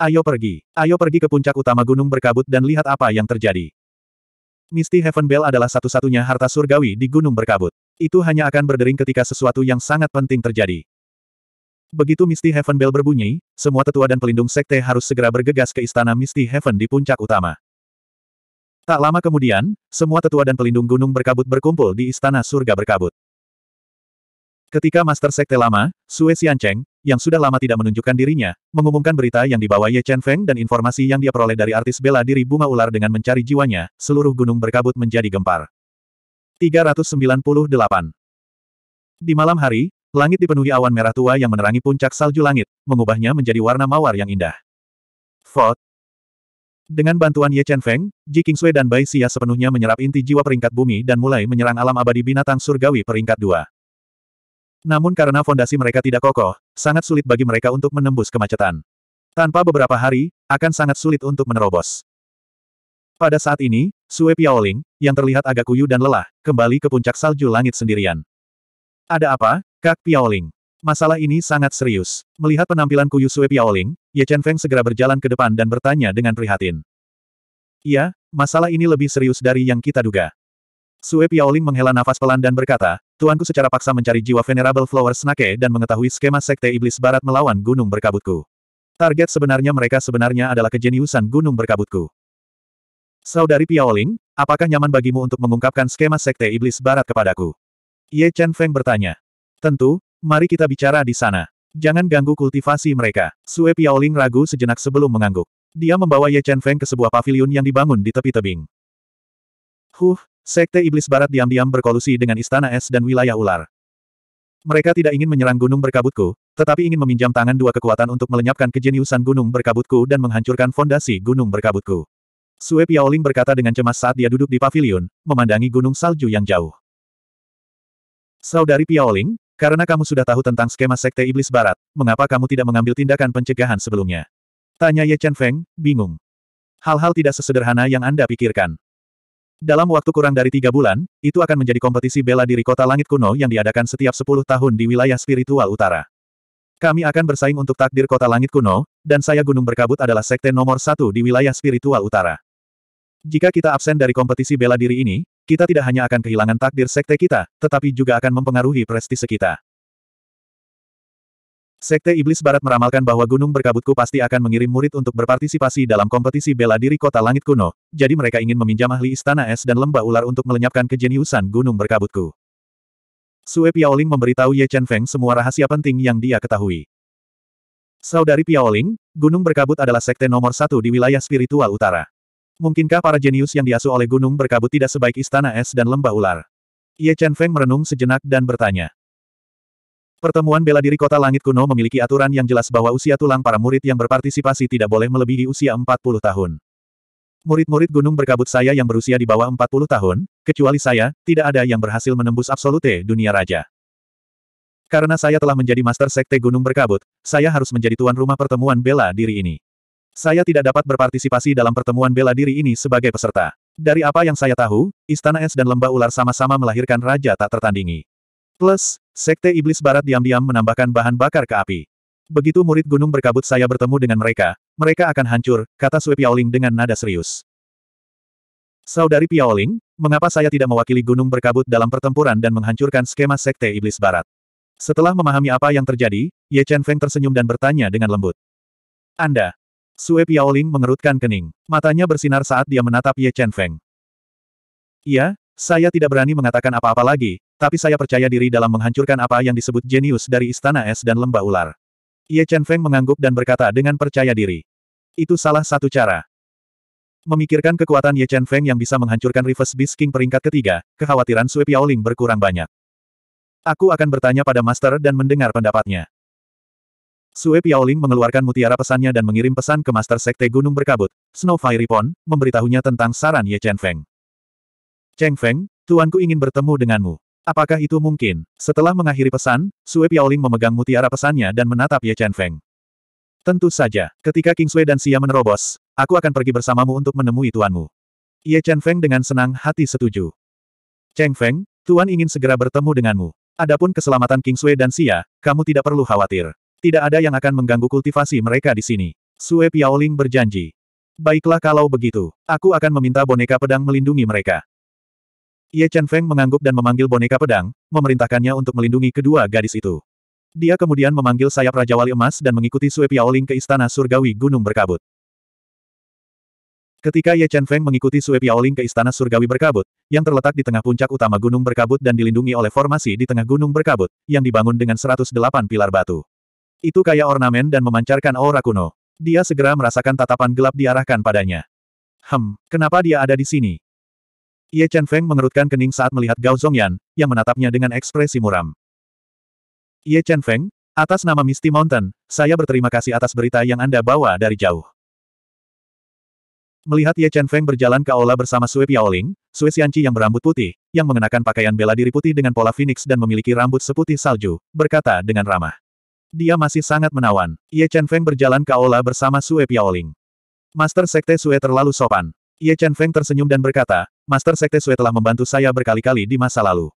Speaker 1: Ayo pergi, ayo pergi ke puncak utama gunung berkabut dan lihat apa yang terjadi. Misty Heaven Bell adalah satu-satunya harta surgawi di gunung berkabut. Itu hanya akan berdering ketika sesuatu yang sangat penting terjadi. Begitu Misty Heaven Bell berbunyi, semua tetua dan pelindung sekte harus segera bergegas ke istana Misty Heaven di puncak utama. Tak lama kemudian, semua tetua dan pelindung gunung berkabut berkumpul di istana surga berkabut. Ketika Master Sekte lama, Sue Xiancheng, yang sudah lama tidak menunjukkan dirinya, mengumumkan berita yang dibawa Ye Chen Feng dan informasi yang dia peroleh dari artis bela diri bunga ular dengan mencari jiwanya, seluruh gunung berkabut menjadi gempar. 398 Di malam hari, Langit dipenuhi awan merah tua yang menerangi puncak salju langit, mengubahnya menjadi warna mawar yang indah. Fort. Dengan bantuan Ye Chen Feng, Ji Sui dan Bai Xia sepenuhnya menyerap inti jiwa peringkat bumi dan mulai menyerang alam abadi binatang surgawi peringkat dua. Namun karena fondasi mereka tidak kokoh, sangat sulit bagi mereka untuk menembus kemacetan. Tanpa beberapa hari, akan sangat sulit untuk menerobos. Pada saat ini, Sue Piaoling, yang terlihat agak kuyu dan lelah, kembali ke puncak salju langit sendirian. Ada apa, Kak Piaoling? Masalah ini sangat serius. Melihat penampilan Kuyu Sue Piaoling, Ye Chen Feng segera berjalan ke depan dan bertanya dengan prihatin. Iya, masalah ini lebih serius dari yang kita duga. Sue Piaoling menghela nafas pelan dan berkata, Tuanku secara paksa mencari jiwa Venerable Flower Snake dan mengetahui skema Sekte Iblis Barat melawan Gunung Berkabutku. Target sebenarnya mereka sebenarnya adalah kejeniusan Gunung Berkabutku. Saudari Piaoling, apakah nyaman bagimu untuk mengungkapkan skema Sekte Iblis Barat kepadaku? Ye Chen Feng bertanya. Tentu, mari kita bicara di sana. Jangan ganggu kultivasi mereka. Sue Piaoling ragu sejenak sebelum mengangguk. Dia membawa Ye Chen Feng ke sebuah paviliun yang dibangun di tepi tebing. Huh, Sekte Iblis Barat diam-diam berkolusi dengan Istana Es dan wilayah ular. Mereka tidak ingin menyerang gunung berkabutku, tetapi ingin meminjam tangan dua kekuatan untuk melenyapkan kejeniusan gunung berkabutku dan menghancurkan fondasi gunung berkabutku. Sue Piaoling berkata dengan cemas saat dia duduk di pavilion, memandangi gunung salju yang jauh. Saudari Piaoling, karena kamu sudah tahu tentang skema Sekte Iblis Barat, mengapa kamu tidak mengambil tindakan pencegahan sebelumnya? Tanya Ye Chen Feng, bingung. Hal-hal tidak sesederhana yang Anda pikirkan. Dalam waktu kurang dari tiga bulan, itu akan menjadi kompetisi bela diri kota langit kuno yang diadakan setiap sepuluh tahun di wilayah spiritual utara. Kami akan bersaing untuk takdir kota langit kuno, dan saya Gunung Berkabut adalah sekte nomor satu di wilayah spiritual utara. Jika kita absen dari kompetisi bela diri ini, kita tidak hanya akan kehilangan takdir sekte kita, tetapi juga akan mempengaruhi prestise kita. Sekte Iblis Barat meramalkan bahwa Gunung Berkabutku pasti akan mengirim murid untuk berpartisipasi dalam kompetisi bela diri kota langit kuno, jadi mereka ingin meminjam ahli istana es dan lembah ular untuk melenyapkan kejeniusan Gunung Berkabutku. Sue Piaoling memberitahu Ye Chen Feng semua rahasia penting yang dia ketahui. Saudari Piaoling, Gunung Berkabut adalah sekte nomor satu di wilayah spiritual utara. Mungkinkah para jenius yang diasuh oleh gunung berkabut tidak sebaik istana es dan lembah ular? Ye Chen Feng merenung sejenak dan bertanya. Pertemuan bela diri kota langit kuno memiliki aturan yang jelas bahwa usia tulang para murid yang berpartisipasi tidak boleh melebihi usia 40 tahun. Murid-murid gunung berkabut saya yang berusia di bawah 40 tahun, kecuali saya, tidak ada yang berhasil menembus absolute dunia raja. Karena saya telah menjadi master sekte gunung berkabut, saya harus menjadi tuan rumah pertemuan bela diri ini. Saya tidak dapat berpartisipasi dalam pertemuan bela diri ini sebagai peserta. Dari apa yang saya tahu, Istana Es dan Lembah Ular sama-sama melahirkan raja tak tertandingi. Plus, Sekte Iblis Barat diam-diam menambahkan bahan bakar ke api. Begitu murid gunung berkabut saya bertemu dengan mereka, mereka akan hancur, kata Sui Piaoling dengan nada serius. Saudari Piaoling, mengapa saya tidak mewakili gunung berkabut dalam pertempuran dan menghancurkan skema Sekte Iblis Barat? Setelah memahami apa yang terjadi, Ye Chen Feng tersenyum dan bertanya dengan lembut. Anda, Sue Piaoling mengerutkan kening. Matanya bersinar saat dia menatap Ye Chen Feng. Iya, saya tidak berani mengatakan apa-apa lagi, tapi saya percaya diri dalam menghancurkan apa yang disebut jenius dari Istana Es dan Lembah Ular. Ye Chen Feng mengangguk dan berkata dengan percaya diri. Itu salah satu cara. Memikirkan kekuatan Ye Chen Feng yang bisa menghancurkan Reverse Beast King peringkat ketiga, kekhawatiran Sue Piaoling berkurang banyak. Aku akan bertanya pada Master dan mendengar pendapatnya. Sue Piaoling mengeluarkan mutiara pesannya dan mengirim pesan ke Master Sekte Gunung Berkabut, Snow Fiery Pond, memberitahunya tentang saran Ye Chen Feng. Cheng Feng, tuanku ingin bertemu denganmu. Apakah itu mungkin? Setelah mengakhiri pesan, Sue Piaoling memegang mutiara pesannya dan menatap Ye Chen Feng. Tentu saja, ketika King Sue dan Sia menerobos, aku akan pergi bersamamu untuk menemui tuanmu. Ye Chen Feng dengan senang hati setuju. Cheng Feng, tuan ingin segera bertemu denganmu. Adapun keselamatan King Sue dan Sia, kamu tidak perlu khawatir. Tidak ada yang akan mengganggu kultivasi mereka di sini. Sue Piaoling berjanji. Baiklah kalau begitu, aku akan meminta boneka pedang melindungi mereka. Ye Chen Feng mengangguk dan memanggil boneka pedang, memerintahkannya untuk melindungi kedua gadis itu. Dia kemudian memanggil sayap Raja Wali Emas dan mengikuti Sue Piaoling ke Istana Surgawi Gunung Berkabut. Ketika Ye Chen Feng mengikuti Sue Piaoling ke Istana Surgawi Berkabut, yang terletak di tengah puncak utama Gunung Berkabut dan dilindungi oleh formasi di tengah Gunung Berkabut, yang dibangun dengan 108 pilar batu. Itu kaya ornamen dan memancarkan aura kuno. Dia segera merasakan tatapan gelap diarahkan padanya. Hem, kenapa dia ada di sini? Ye Chen Feng mengerutkan kening saat melihat Gao Zongyan, yang menatapnya dengan ekspresi muram. Ye Chen Feng, atas nama Misty Mountain, saya berterima kasih atas berita yang Anda bawa dari jauh. Melihat Ye Chen Feng berjalan ke aula bersama Sui Piaoling, Sui Xianqi yang berambut putih, yang mengenakan pakaian bela diri putih dengan pola phoenix dan memiliki rambut seputih salju, berkata dengan ramah. Dia masih sangat menawan. Ye Chen Feng berjalan ke aula bersama Sue Piaoling. Master Sekte Sue terlalu sopan. Ye Chen Feng tersenyum dan berkata, Master Sekte Sue telah membantu saya berkali-kali di masa lalu.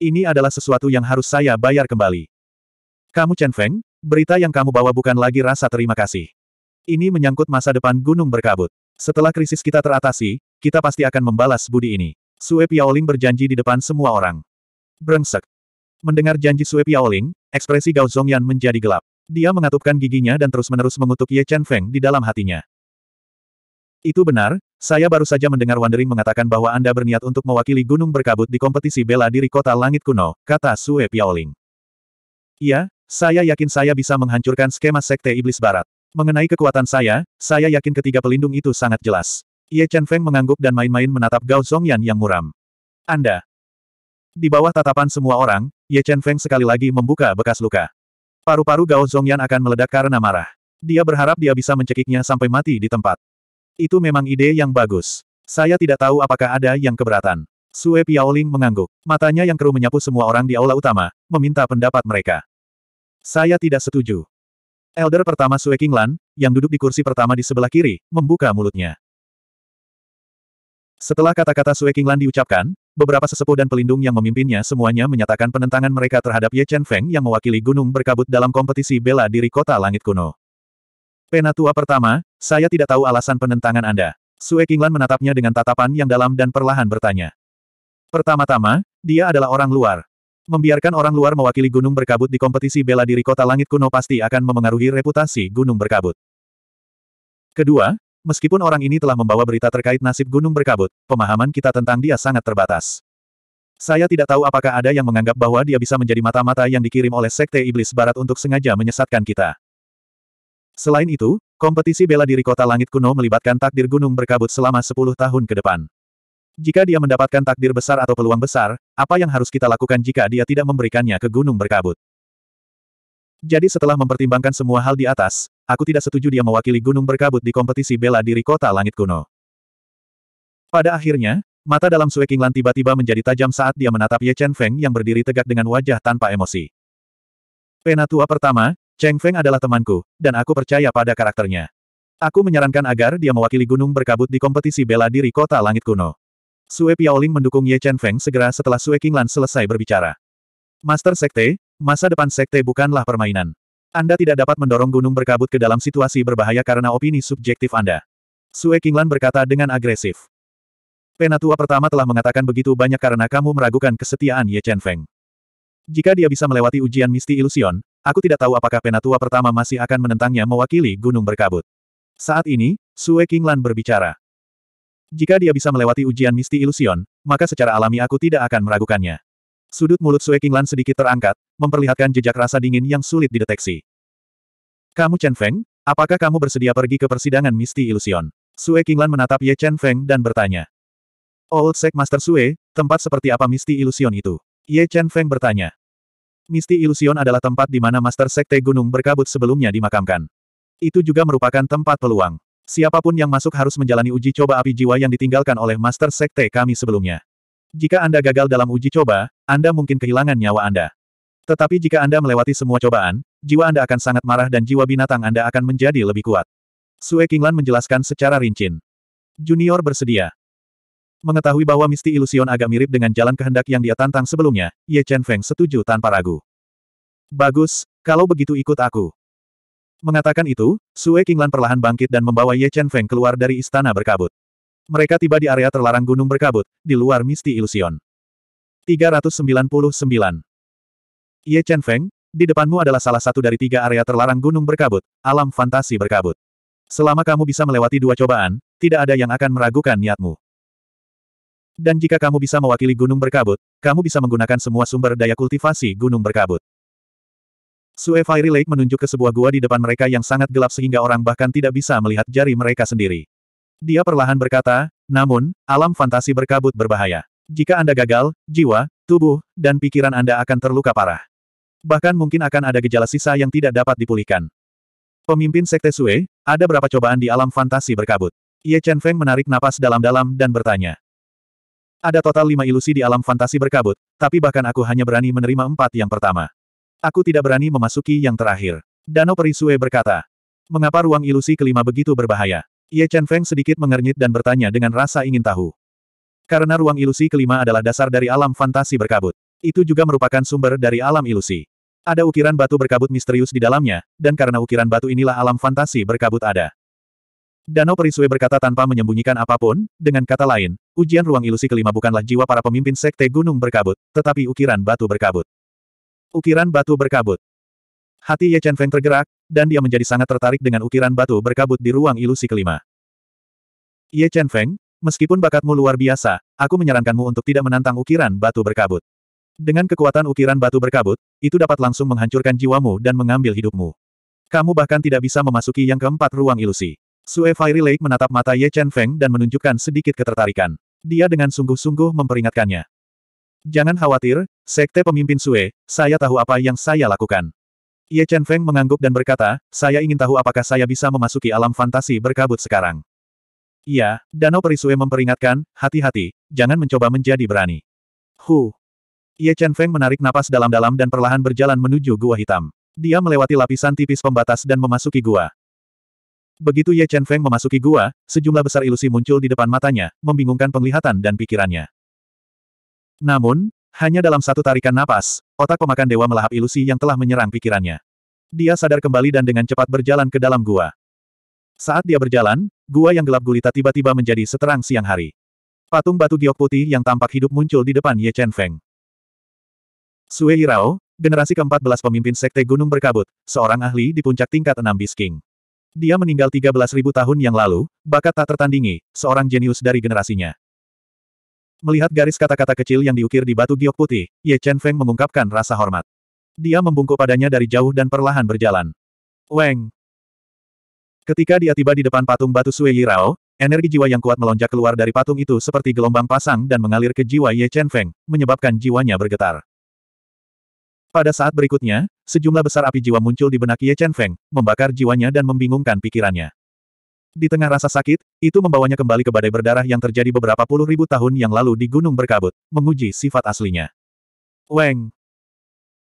Speaker 1: Ini adalah sesuatu yang harus saya bayar kembali. Kamu Chen Feng, berita yang kamu bawa bukan lagi rasa terima kasih. Ini menyangkut masa depan gunung berkabut. Setelah krisis kita teratasi, kita pasti akan membalas budi ini. Sue Piaoling berjanji di depan semua orang. Brengsek, Mendengar janji Sue Piaoling, ekspresi Gao Zongyan menjadi gelap. Dia mengatupkan giginya dan terus-menerus mengutuk Ye Chen Feng di dalam hatinya. Itu benar, saya baru saja mendengar Wandering mengatakan bahwa Anda berniat untuk mewakili gunung berkabut di kompetisi bela diri kota langit kuno, kata Sue Piaoling. Iya, saya yakin saya bisa menghancurkan skema sekte iblis barat. Mengenai kekuatan saya, saya yakin ketiga pelindung itu sangat jelas. Ye Chen Feng mengangguk dan main-main menatap Gao Zongyan yang muram. Anda. Di bawah tatapan semua orang, Ye Chen Feng sekali lagi membuka bekas luka. Paru-paru Gao Zong Yan akan meledak karena marah. Dia berharap dia bisa mencekiknya sampai mati di tempat. Itu memang ide yang bagus. Saya tidak tahu apakah ada yang keberatan. Sue Piaoling mengangguk. Matanya yang keruh menyapu semua orang di aula utama, meminta pendapat mereka. Saya tidak setuju. Elder pertama Sue Kinglan, yang duduk di kursi pertama di sebelah kiri, membuka mulutnya. Setelah kata-kata Sue Kinglan diucapkan, Beberapa sesepuh dan pelindung yang memimpinnya semuanya menyatakan penentangan mereka terhadap Ye Chen Feng yang mewakili gunung berkabut dalam kompetisi bela diri kota langit kuno. Penatua pertama, saya tidak tahu alasan penentangan Anda. Sue Qinglan menatapnya dengan tatapan yang dalam dan perlahan bertanya. Pertama-tama, dia adalah orang luar. Membiarkan orang luar mewakili gunung berkabut di kompetisi bela diri kota langit kuno pasti akan memengaruhi reputasi gunung berkabut. Kedua, Meskipun orang ini telah membawa berita terkait nasib gunung berkabut, pemahaman kita tentang dia sangat terbatas. Saya tidak tahu apakah ada yang menganggap bahwa dia bisa menjadi mata-mata yang dikirim oleh Sekte Iblis Barat untuk sengaja menyesatkan kita. Selain itu, kompetisi bela diri kota langit kuno melibatkan takdir gunung berkabut selama 10 tahun ke depan. Jika dia mendapatkan takdir besar atau peluang besar, apa yang harus kita lakukan jika dia tidak memberikannya ke gunung berkabut? Jadi setelah mempertimbangkan semua hal di atas, aku tidak setuju dia mewakili gunung berkabut di kompetisi bela diri kota langit kuno. Pada akhirnya, mata dalam Sue Qinglan tiba-tiba menjadi tajam saat dia menatap Ye Chen Feng yang berdiri tegak dengan wajah tanpa emosi. Penatua pertama, Cheng Feng adalah temanku, dan aku percaya pada karakternya. Aku menyarankan agar dia mewakili gunung berkabut di kompetisi bela diri kota langit kuno. Sue Piaoling mendukung Ye Chen Feng segera setelah Sue Qinglan selesai berbicara. Master Sekte, Masa depan sekte bukanlah permainan. Anda tidak dapat mendorong gunung berkabut ke dalam situasi berbahaya karena opini subjektif Anda. Sue Kinglan berkata dengan agresif. Penatua pertama telah mengatakan begitu banyak karena kamu meragukan kesetiaan Ye Chen Feng. Jika dia bisa melewati ujian misti ilusion, aku tidak tahu apakah penatua pertama masih akan menentangnya mewakili gunung berkabut. Saat ini, Sue Kinglan berbicara. Jika dia bisa melewati ujian misti ilusion, maka secara alami aku tidak akan meragukannya. Sudut mulut Sue Qinglan sedikit terangkat, memperlihatkan jejak rasa dingin yang sulit dideteksi. Kamu Chen Feng, apakah kamu bersedia pergi ke persidangan Misti Illusion? Sue Qinglan menatap Ye Chen Feng dan bertanya. Oh, Old Sek Master Sue, tempat seperti apa Misti Illusion itu? Ye Chen Feng bertanya. Misti Illusion adalah tempat di mana Master Sekte Gunung berkabut sebelumnya dimakamkan. Itu juga merupakan tempat peluang. Siapapun yang masuk harus menjalani uji coba api jiwa yang ditinggalkan oleh Master Sekte kami sebelumnya. Jika Anda gagal dalam uji coba, anda mungkin kehilangan nyawa Anda. Tetapi jika Anda melewati semua cobaan, jiwa Anda akan sangat marah dan jiwa binatang Anda akan menjadi lebih kuat. Sue Kinglan menjelaskan secara rinci. Junior bersedia. Mengetahui bahwa Misti Ilusion agak mirip dengan jalan kehendak yang dia tantang sebelumnya, Ye Chen Feng setuju tanpa ragu. Bagus, kalau begitu ikut aku. Mengatakan itu, Sue Kinglan perlahan bangkit dan membawa Ye Chen Feng keluar dari istana berkabut. Mereka tiba di area terlarang gunung berkabut, di luar Misti Ilusion. 399. Ye Chen Feng, di depanmu adalah salah satu dari tiga area terlarang gunung berkabut, alam fantasi berkabut. Selama kamu bisa melewati dua cobaan, tidak ada yang akan meragukan niatmu. Dan jika kamu bisa mewakili gunung berkabut, kamu bisa menggunakan semua sumber daya kultivasi gunung berkabut. Sue Fairy Lake menunjuk ke sebuah gua di depan mereka yang sangat gelap sehingga orang bahkan tidak bisa melihat jari mereka sendiri. Dia perlahan berkata, namun, alam fantasi berkabut berbahaya. Jika Anda gagal, jiwa, tubuh, dan pikiran Anda akan terluka parah. Bahkan mungkin akan ada gejala sisa yang tidak dapat dipulihkan. Pemimpin Sekte Sue, ada berapa cobaan di alam fantasi berkabut? Ye Chen Feng menarik napas dalam-dalam dan bertanya. Ada total lima ilusi di alam fantasi berkabut, tapi bahkan aku hanya berani menerima empat yang pertama. Aku tidak berani memasuki yang terakhir. Danau Perisue berkata. Mengapa ruang ilusi kelima begitu berbahaya? Ye Chen Feng sedikit mengernyit dan bertanya dengan rasa ingin tahu. Karena ruang ilusi kelima adalah dasar dari alam fantasi berkabut. Itu juga merupakan sumber dari alam ilusi. Ada ukiran batu berkabut misterius di dalamnya, dan karena ukiran batu inilah alam fantasi berkabut ada. Danau Perisue berkata tanpa menyembunyikan apapun, dengan kata lain, ujian ruang ilusi kelima bukanlah jiwa para pemimpin sekte gunung berkabut, tetapi ukiran batu berkabut. Ukiran batu berkabut. Hati Ye Chen Feng tergerak, dan dia menjadi sangat tertarik dengan ukiran batu berkabut di ruang ilusi kelima. Ye Chen Feng, Meskipun bakatmu luar biasa, aku menyarankanmu untuk tidak menantang ukiran batu berkabut. Dengan kekuatan ukiran batu berkabut, itu dapat langsung menghancurkan jiwamu dan mengambil hidupmu. Kamu bahkan tidak bisa memasuki yang keempat ruang ilusi. Sue Fairy Lake menatap mata Ye Chen Feng dan menunjukkan sedikit ketertarikan. Dia dengan sungguh-sungguh memperingatkannya. Jangan khawatir, sekte pemimpin Sue, saya tahu apa yang saya lakukan. Ye Chen Feng mengangguk dan berkata, saya ingin tahu apakah saya bisa memasuki alam fantasi berkabut sekarang. Iya, Danau Perisue memperingatkan, hati-hati, jangan mencoba menjadi berani. Hu. Ye Chen Feng menarik napas dalam-dalam dan perlahan berjalan menuju gua hitam. Dia melewati lapisan tipis pembatas dan memasuki gua. Begitu Ye Chen Feng memasuki gua, sejumlah besar ilusi muncul di depan matanya, membingungkan penglihatan dan pikirannya. Namun, hanya dalam satu tarikan napas, otak pemakan dewa melahap ilusi yang telah menyerang pikirannya. Dia sadar kembali dan dengan cepat berjalan ke dalam gua. Saat dia berjalan, gua yang gelap gulita tiba-tiba menjadi seterang siang hari. Patung batu giok putih yang tampak hidup muncul di depan Ye Chen Feng. Sue Yirao, generasi ke-14 pemimpin Sekte Gunung Berkabut, seorang ahli di puncak tingkat 6 Bisking. Dia meninggal 13.000 tahun yang lalu, bakat tak tertandingi, seorang jenius dari generasinya. Melihat garis kata-kata kecil yang diukir di batu giok putih, Ye Chen Feng mengungkapkan rasa hormat. Dia membungkuk padanya dari jauh dan perlahan berjalan. Weng, Ketika dia tiba di depan patung batu Sui Yirao, energi jiwa yang kuat melonjak keluar dari patung itu seperti gelombang pasang dan mengalir ke jiwa Ye Chen Feng, menyebabkan jiwanya bergetar. Pada saat berikutnya, sejumlah besar api jiwa muncul di benak Ye Chen Feng, membakar jiwanya dan membingungkan pikirannya. Di tengah rasa sakit, itu membawanya kembali ke badai berdarah yang terjadi beberapa puluh ribu tahun yang lalu di Gunung Berkabut, menguji sifat aslinya. Weng!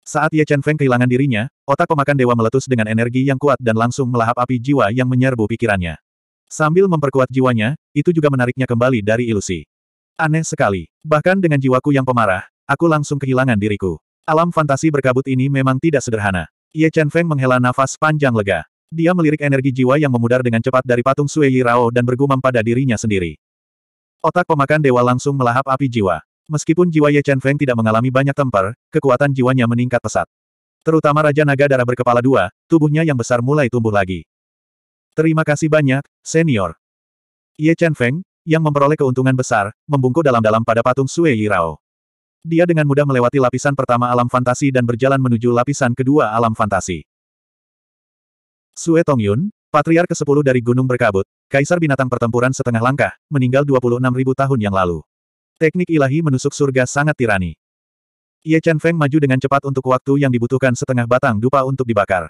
Speaker 1: Saat Ye Chen Feng kehilangan dirinya, otak pemakan dewa meletus dengan energi yang kuat dan langsung melahap api jiwa yang menyerbu pikirannya. Sambil memperkuat jiwanya, itu juga menariknya kembali dari ilusi. Aneh sekali. Bahkan dengan jiwaku yang pemarah, aku langsung kehilangan diriku. Alam fantasi berkabut ini memang tidak sederhana. Ye Chen Feng menghela nafas panjang lega. Dia melirik energi jiwa yang memudar dengan cepat dari patung Sui Yi Rao dan bergumam pada dirinya sendiri. Otak pemakan dewa langsung melahap api jiwa. Meskipun jiwa Ye Chen Feng tidak mengalami banyak temper, kekuatan jiwanya meningkat pesat. Terutama Raja Naga Darah berkepala dua, tubuhnya yang besar mulai tumbuh lagi. Terima kasih banyak, senior. Ye Chen Feng, yang memperoleh keuntungan besar, membungkuk dalam-dalam pada patung Sue Yirao. Dia dengan mudah melewati lapisan pertama alam fantasi dan berjalan menuju lapisan kedua alam fantasi. Sue Yun, Patriar ke-10 dari Gunung Berkabut, Kaisar Binatang Pertempuran Setengah Langkah, meninggal 26.000 tahun yang lalu. Teknik ilahi menusuk surga sangat tirani. Ye Chen Feng maju dengan cepat untuk waktu yang dibutuhkan setengah batang dupa untuk dibakar.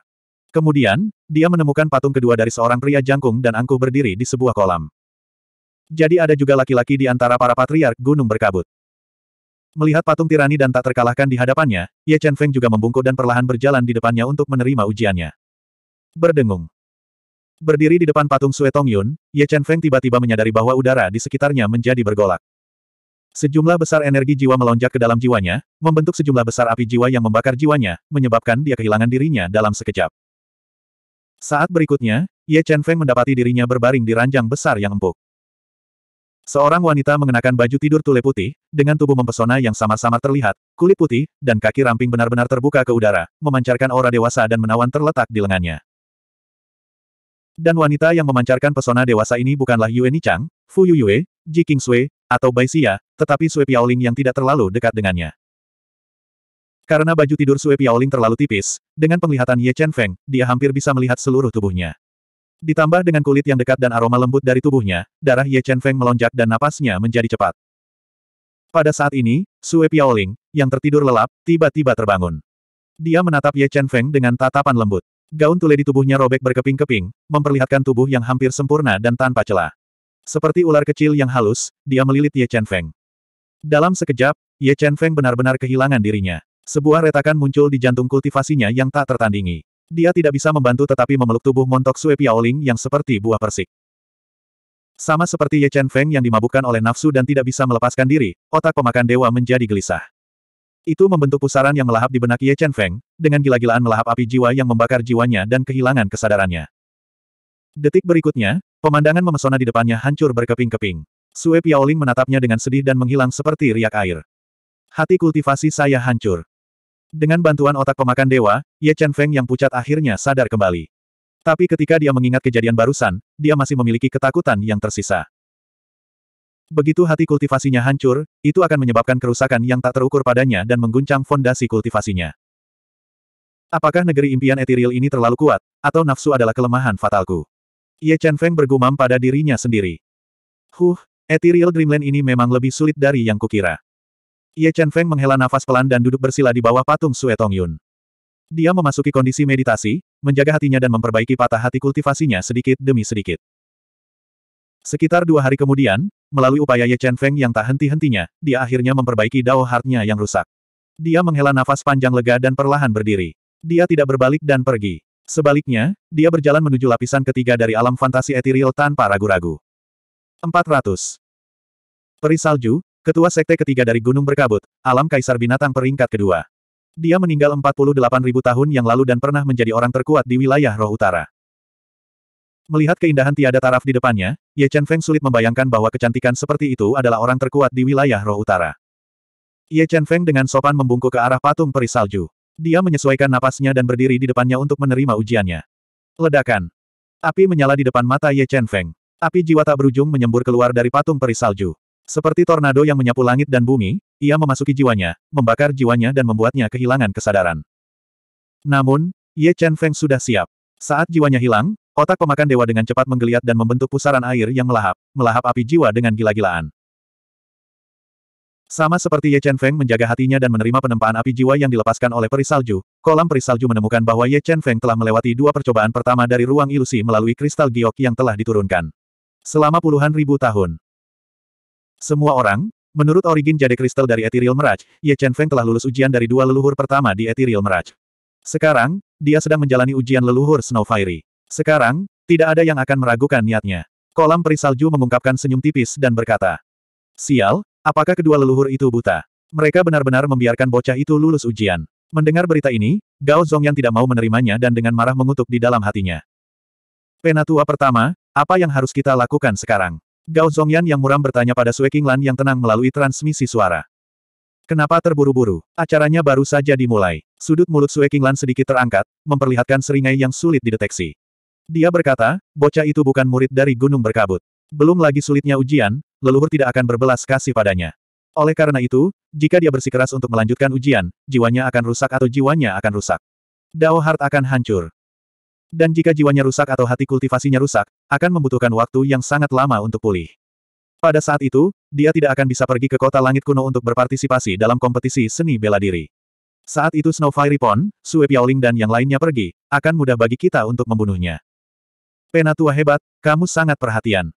Speaker 1: Kemudian, dia menemukan patung kedua dari seorang pria jangkung dan angkuh berdiri di sebuah kolam. Jadi ada juga laki-laki di antara para patriark gunung berkabut. Melihat patung tirani dan tak terkalahkan di hadapannya, Ye Chen Feng juga membungkuk dan perlahan berjalan di depannya untuk menerima ujiannya. Berdengung. Berdiri di depan patung Sue Tong Yun, Ye Chen Feng tiba-tiba menyadari bahwa udara di sekitarnya menjadi bergolak. Sejumlah besar energi jiwa melonjak ke dalam jiwanya, membentuk sejumlah besar api jiwa yang membakar jiwanya, menyebabkan dia kehilangan dirinya dalam sekejap. Saat berikutnya, Ye Chen Feng mendapati dirinya berbaring di ranjang besar yang empuk. Seorang wanita mengenakan baju tidur tule putih, dengan tubuh mempesona yang samar-samar terlihat, kulit putih, dan kaki ramping benar-benar terbuka ke udara, memancarkan aura dewasa dan menawan terletak di lengannya. Dan wanita yang memancarkan pesona dewasa ini bukanlah Yue Nichang, Fu Yuyue, Ji King Sui, atau Bai Xia, tetapi Sui Piaoling yang tidak terlalu dekat dengannya. Karena baju tidur Sui Piaoling terlalu tipis, dengan penglihatan Ye Chen Feng, dia hampir bisa melihat seluruh tubuhnya. Ditambah dengan kulit yang dekat dan aroma lembut dari tubuhnya, darah Ye Chen Feng melonjak dan napasnya menjadi cepat. Pada saat ini, Sue Piaoling, yang tertidur lelap, tiba-tiba terbangun. Dia menatap Ye Chen Feng dengan tatapan lembut. Gaun tule di tubuhnya robek berkeping-keping, memperlihatkan tubuh yang hampir sempurna dan tanpa celah. Seperti ular kecil yang halus, dia melilit Ye Chen Feng. Dalam sekejap, Ye Chen Feng benar-benar kehilangan dirinya. Sebuah retakan muncul di jantung kultivasinya yang tak tertandingi. Dia tidak bisa membantu tetapi memeluk tubuh montok Sue Piaoling yang seperti buah persik. Sama seperti Ye Chen Feng yang dimabukkan oleh nafsu dan tidak bisa melepaskan diri, otak pemakan dewa menjadi gelisah. Itu membentuk pusaran yang melahap di benak Ye Chen Feng, dengan gila-gilaan melahap api jiwa yang membakar jiwanya dan kehilangan kesadarannya. Detik berikutnya, Pemandangan memesona di depannya hancur berkeping-keping. Sue Piaoling menatapnya dengan sedih dan menghilang seperti riak air. Hati kultivasi saya hancur. Dengan bantuan otak pemakan dewa, Ye Chen Feng yang pucat akhirnya sadar kembali. Tapi ketika dia mengingat kejadian barusan, dia masih memiliki ketakutan yang tersisa. Begitu hati kultivasinya hancur, itu akan menyebabkan kerusakan yang tak terukur padanya dan mengguncang fondasi kultivasinya. Apakah negeri impian etiril ini terlalu kuat, atau nafsu adalah kelemahan fatalku? Ye Chen Feng bergumam pada dirinya sendiri. Huh, Ethereal Dreamland ini memang lebih sulit dari yang kukira. Ye Chen Feng menghela nafas pelan dan duduk bersila di bawah patung Sue Tong Yun. Dia memasuki kondisi meditasi, menjaga hatinya dan memperbaiki patah hati kultivasinya sedikit demi sedikit. Sekitar dua hari kemudian, melalui upaya Ye Chen Feng yang tak henti-hentinya, dia akhirnya memperbaiki dao heartnya yang rusak. Dia menghela nafas panjang lega dan perlahan berdiri. Dia tidak berbalik dan pergi. Sebaliknya, dia berjalan menuju lapisan ketiga dari alam fantasi etiril tanpa ragu-ragu. 400. Peri Salju, ketua sekte ketiga dari Gunung Berkabut, alam kaisar binatang peringkat kedua. Dia meninggal 48.000 tahun yang lalu dan pernah menjadi orang terkuat di wilayah roh utara. Melihat keindahan tiada taraf di depannya, Ye Chen Feng sulit membayangkan bahwa kecantikan seperti itu adalah orang terkuat di wilayah roh utara. Ye Chen Feng dengan sopan membungkuk ke arah patung peri salju. Dia menyesuaikan napasnya dan berdiri di depannya untuk menerima ujiannya. Ledakan. Api menyala di depan mata Ye Chen Feng. Api jiwa tak berujung menyembur keluar dari patung peri salju. Seperti tornado yang menyapu langit dan bumi, ia memasuki jiwanya, membakar jiwanya dan membuatnya kehilangan kesadaran. Namun, Ye Chen Feng sudah siap. Saat jiwanya hilang, otak pemakan dewa dengan cepat menggeliat dan membentuk pusaran air yang melahap, melahap api jiwa dengan gila-gilaan. Sama seperti Ye Chen Feng menjaga hatinya dan menerima penempaan api jiwa yang dilepaskan oleh perisalju, kolam perisalju menemukan bahwa Ye Chen Feng telah melewati dua percobaan pertama dari ruang ilusi melalui kristal giok yang telah diturunkan. Selama puluhan ribu tahun. Semua orang, menurut origin jade kristal dari Ethereal Mirage, Ye Chen Feng telah lulus ujian dari dua leluhur pertama di Ethereal Mirage. Sekarang, dia sedang menjalani ujian leluhur Snow Fiery. Sekarang, tidak ada yang akan meragukan niatnya. Kolam perisalju mengungkapkan senyum tipis dan berkata, Sial, Apakah kedua leluhur itu buta? Mereka benar-benar membiarkan bocah itu lulus ujian. Mendengar berita ini, Gao Zong tidak mau menerimanya dan dengan marah mengutuk di dalam hatinya. Penatua pertama, apa yang harus kita lakukan sekarang? Gao Zongyan yang muram bertanya pada Sue Qinglan yang tenang melalui transmisi suara. Kenapa terburu-buru? Acaranya baru saja dimulai. Sudut mulut Sue Qinglan sedikit terangkat, memperlihatkan seringai yang sulit dideteksi. Dia berkata, bocah itu bukan murid dari gunung berkabut. Belum lagi sulitnya ujian, leluhur tidak akan berbelas kasih padanya. Oleh karena itu, jika dia bersikeras untuk melanjutkan ujian, jiwanya akan rusak atau jiwanya akan rusak. Dao Heart akan hancur. Dan jika jiwanya rusak atau hati kultivasinya rusak, akan membutuhkan waktu yang sangat lama untuk pulih. Pada saat itu, dia tidak akan bisa pergi ke kota langit kuno untuk berpartisipasi dalam kompetisi seni bela diri. Saat itu Snowfire Pond, Sue Piaoling dan yang lainnya pergi, akan mudah bagi kita untuk membunuhnya. Penatua hebat, kamu sangat perhatian.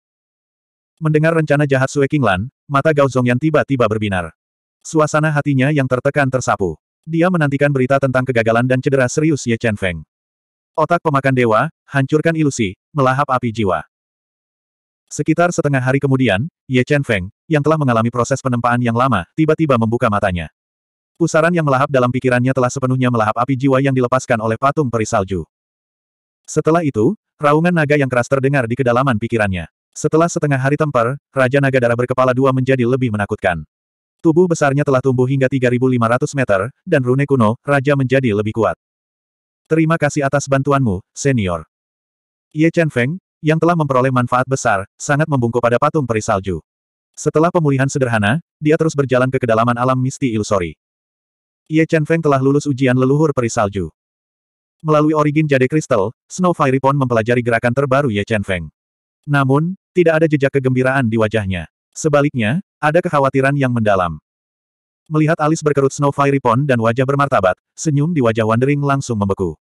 Speaker 1: Mendengar rencana jahat Sue Qinglan, mata Gao Zongyan tiba-tiba berbinar. Suasana hatinya yang tertekan tersapu. Dia menantikan berita tentang kegagalan dan cedera serius Ye Chen Feng. Otak pemakan dewa, hancurkan ilusi, melahap api jiwa. Sekitar setengah hari kemudian, Ye Chen Feng, yang telah mengalami proses penempaan yang lama, tiba-tiba membuka matanya. Pusaran yang melahap dalam pikirannya telah sepenuhnya melahap api jiwa yang dilepaskan oleh patung perisalju. Setelah itu, raungan naga yang keras terdengar di kedalaman pikirannya. Setelah setengah hari tempar, Raja Naga Darah berkepala dua menjadi lebih menakutkan. Tubuh besarnya telah tumbuh hingga 3.500 meter, dan rune kuno, Raja menjadi lebih kuat. Terima kasih atas bantuanmu, senior. Ye Chen Feng, yang telah memperoleh manfaat besar, sangat membungkuk pada patung Peri Salju. Setelah pemulihan sederhana, dia terus berjalan ke kedalaman alam misti ilusori. Ye Chen Feng telah lulus ujian leluhur Peri Salju. Melalui origin jade kristal, Snow Fairy Pond mempelajari gerakan terbaru Ye Chen Feng. Namun, tidak ada jejak kegembiraan di wajahnya. Sebaliknya, ada kekhawatiran yang mendalam. Melihat alis berkerut Snow Fiery Pond dan wajah bermartabat, senyum di wajah Wandering langsung membeku.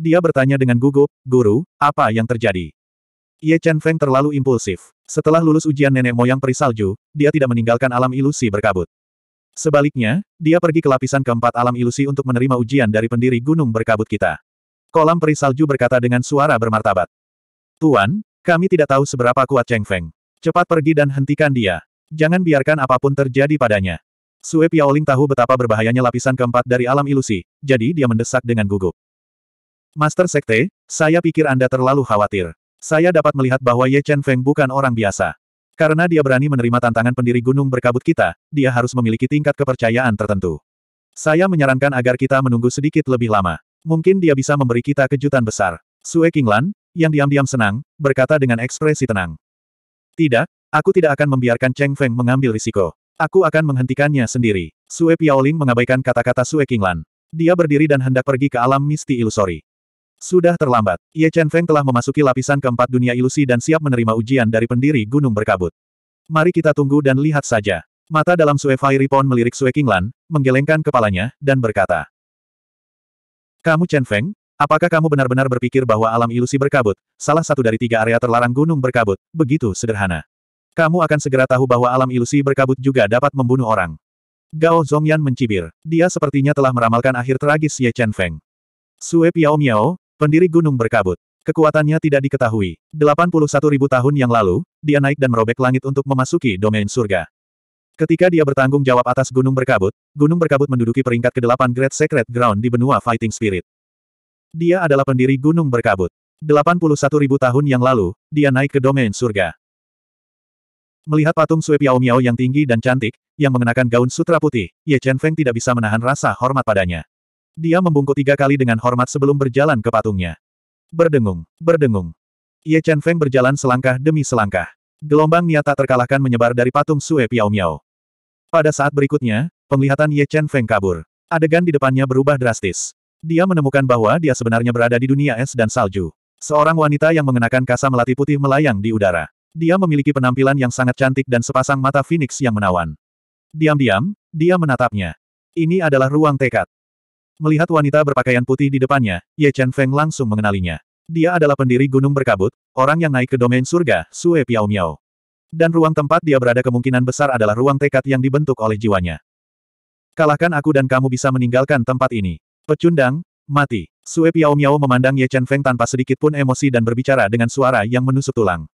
Speaker 1: Dia bertanya dengan gugup, Guru, apa yang terjadi? Ye Chen Feng terlalu impulsif. Setelah lulus ujian nenek moyang perisalju, dia tidak meninggalkan alam ilusi berkabut. Sebaliknya, dia pergi ke lapisan keempat alam ilusi untuk menerima ujian dari pendiri gunung berkabut kita. Kolam perisalju berkata dengan suara bermartabat. Tuan, kami tidak tahu seberapa kuat Cheng Feng. Cepat pergi dan hentikan dia. Jangan biarkan apapun terjadi padanya. Sue Piaoling tahu betapa berbahayanya lapisan keempat dari alam ilusi, jadi dia mendesak dengan gugup. Master Sekte, saya pikir Anda terlalu khawatir. Saya dapat melihat bahwa Ye Chen Feng bukan orang biasa. Karena dia berani menerima tantangan pendiri gunung berkabut kita, dia harus memiliki tingkat kepercayaan tertentu. Saya menyarankan agar kita menunggu sedikit lebih lama. Mungkin dia bisa memberi kita kejutan besar. Sue Qinglan, yang diam-diam senang, berkata dengan ekspresi tenang. Tidak, aku tidak akan membiarkan Cheng Feng mengambil risiko. Aku akan menghentikannya sendiri. Sue Piaoling mengabaikan kata-kata Sue Qinglan. Dia berdiri dan hendak pergi ke alam misti ilusori. Sudah terlambat, Ye Chen Feng telah memasuki lapisan keempat dunia ilusi dan siap menerima ujian dari pendiri gunung berkabut. Mari kita tunggu dan lihat saja. Mata dalam Sue Fai Ripon melirik Sue Qinglan, menggelengkan kepalanya, dan berkata. Kamu Chen Feng, Apakah kamu benar-benar berpikir bahwa alam ilusi berkabut, salah satu dari tiga area terlarang gunung berkabut, begitu sederhana? Kamu akan segera tahu bahwa alam ilusi berkabut juga dapat membunuh orang. Gao Zongyan mencibir. Dia sepertinya telah meramalkan akhir tragis Ye Chen Feng. Sue Piao Miao, pendiri gunung berkabut. Kekuatannya tidak diketahui. 81 ribu tahun yang lalu, dia naik dan merobek langit untuk memasuki domain surga. Ketika dia bertanggung jawab atas gunung berkabut, gunung berkabut menduduki peringkat ke-8 Great Secret Ground di benua Fighting Spirit. Dia adalah pendiri gunung berkabut. 81 ribu tahun yang lalu, dia naik ke domain surga. Melihat patung Sui Piao Miao yang tinggi dan cantik, yang mengenakan gaun sutra putih, Ye Chen Feng tidak bisa menahan rasa hormat padanya. Dia membungkuk tiga kali dengan hormat sebelum berjalan ke patungnya. Berdengung, berdengung. Ye Chen Feng berjalan selangkah demi selangkah. Gelombang niat tak terkalahkan menyebar dari patung Sue Piao Miao. Pada saat berikutnya, penglihatan Ye Chen Feng kabur. Adegan di depannya berubah drastis. Dia menemukan bahwa dia sebenarnya berada di dunia es dan salju. Seorang wanita yang mengenakan kasa melati putih melayang di udara. Dia memiliki penampilan yang sangat cantik dan sepasang mata Phoenix yang menawan. Diam-diam, dia menatapnya. Ini adalah ruang tekad. Melihat wanita berpakaian putih di depannya, Ye Chen Feng langsung mengenalinya. Dia adalah pendiri gunung berkabut, orang yang naik ke domain surga, Sue Piao Miao. Dan ruang tempat dia berada kemungkinan besar adalah ruang tekad yang dibentuk oleh jiwanya. Kalahkan aku dan kamu bisa meninggalkan tempat ini. Pecundang, mati. Sue Piao Miao memandang Ye Chen Feng tanpa sedikit pun emosi dan berbicara dengan suara yang menusuk tulang.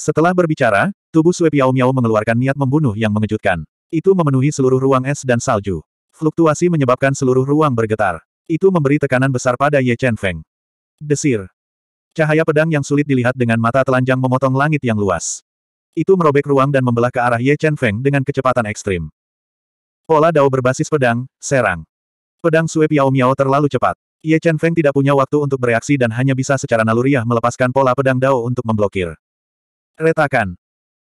Speaker 1: Setelah berbicara, tubuh Sue Piao Miao mengeluarkan niat membunuh yang mengejutkan. Itu memenuhi seluruh ruang es dan salju. Fluktuasi menyebabkan seluruh ruang bergetar. Itu memberi tekanan besar pada Ye Chen Feng. Desir. Cahaya pedang yang sulit dilihat dengan mata telanjang memotong langit yang luas. Itu merobek ruang dan membelah ke arah Ye Chen Feng dengan kecepatan ekstrim. Pola dao berbasis pedang, serang. Pedang Sue Piao Miao terlalu cepat. Ye Chen Feng tidak punya waktu untuk bereaksi dan hanya bisa secara naluriah melepaskan pola pedang Dao untuk memblokir. Retakan.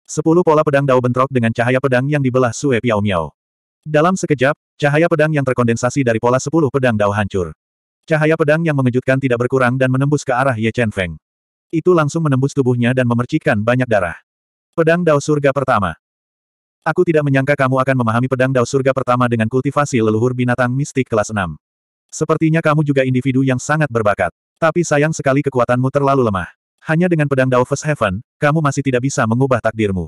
Speaker 1: Sepuluh pola pedang Dao bentrok dengan cahaya pedang yang dibelah Sue Piao Miao. Dalam sekejap, cahaya pedang yang terkondensasi dari pola sepuluh pedang Dao hancur. Cahaya pedang yang mengejutkan tidak berkurang dan menembus ke arah Ye Chen Feng. Itu langsung menembus tubuhnya dan memercikkan banyak darah. Pedang Dao Surga Pertama. Aku tidak menyangka kamu akan memahami pedang Dao Surga pertama dengan kultivasi leluhur binatang mistik kelas 6. Sepertinya kamu juga individu yang sangat berbakat. Tapi sayang sekali kekuatanmu terlalu lemah. Hanya dengan pedang Dao First Heaven, kamu masih tidak bisa mengubah takdirmu.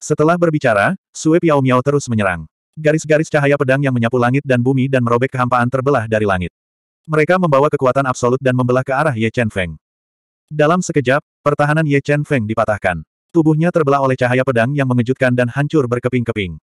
Speaker 1: Setelah berbicara, Sue Piao Miao terus menyerang. Garis-garis cahaya pedang yang menyapu langit dan bumi dan merobek kehampaan terbelah dari langit. Mereka membawa kekuatan absolut dan membelah ke arah Ye Chen Feng. Dalam sekejap, pertahanan Ye Chen Feng dipatahkan. Tubuhnya terbelah oleh cahaya pedang yang mengejutkan dan hancur berkeping-keping.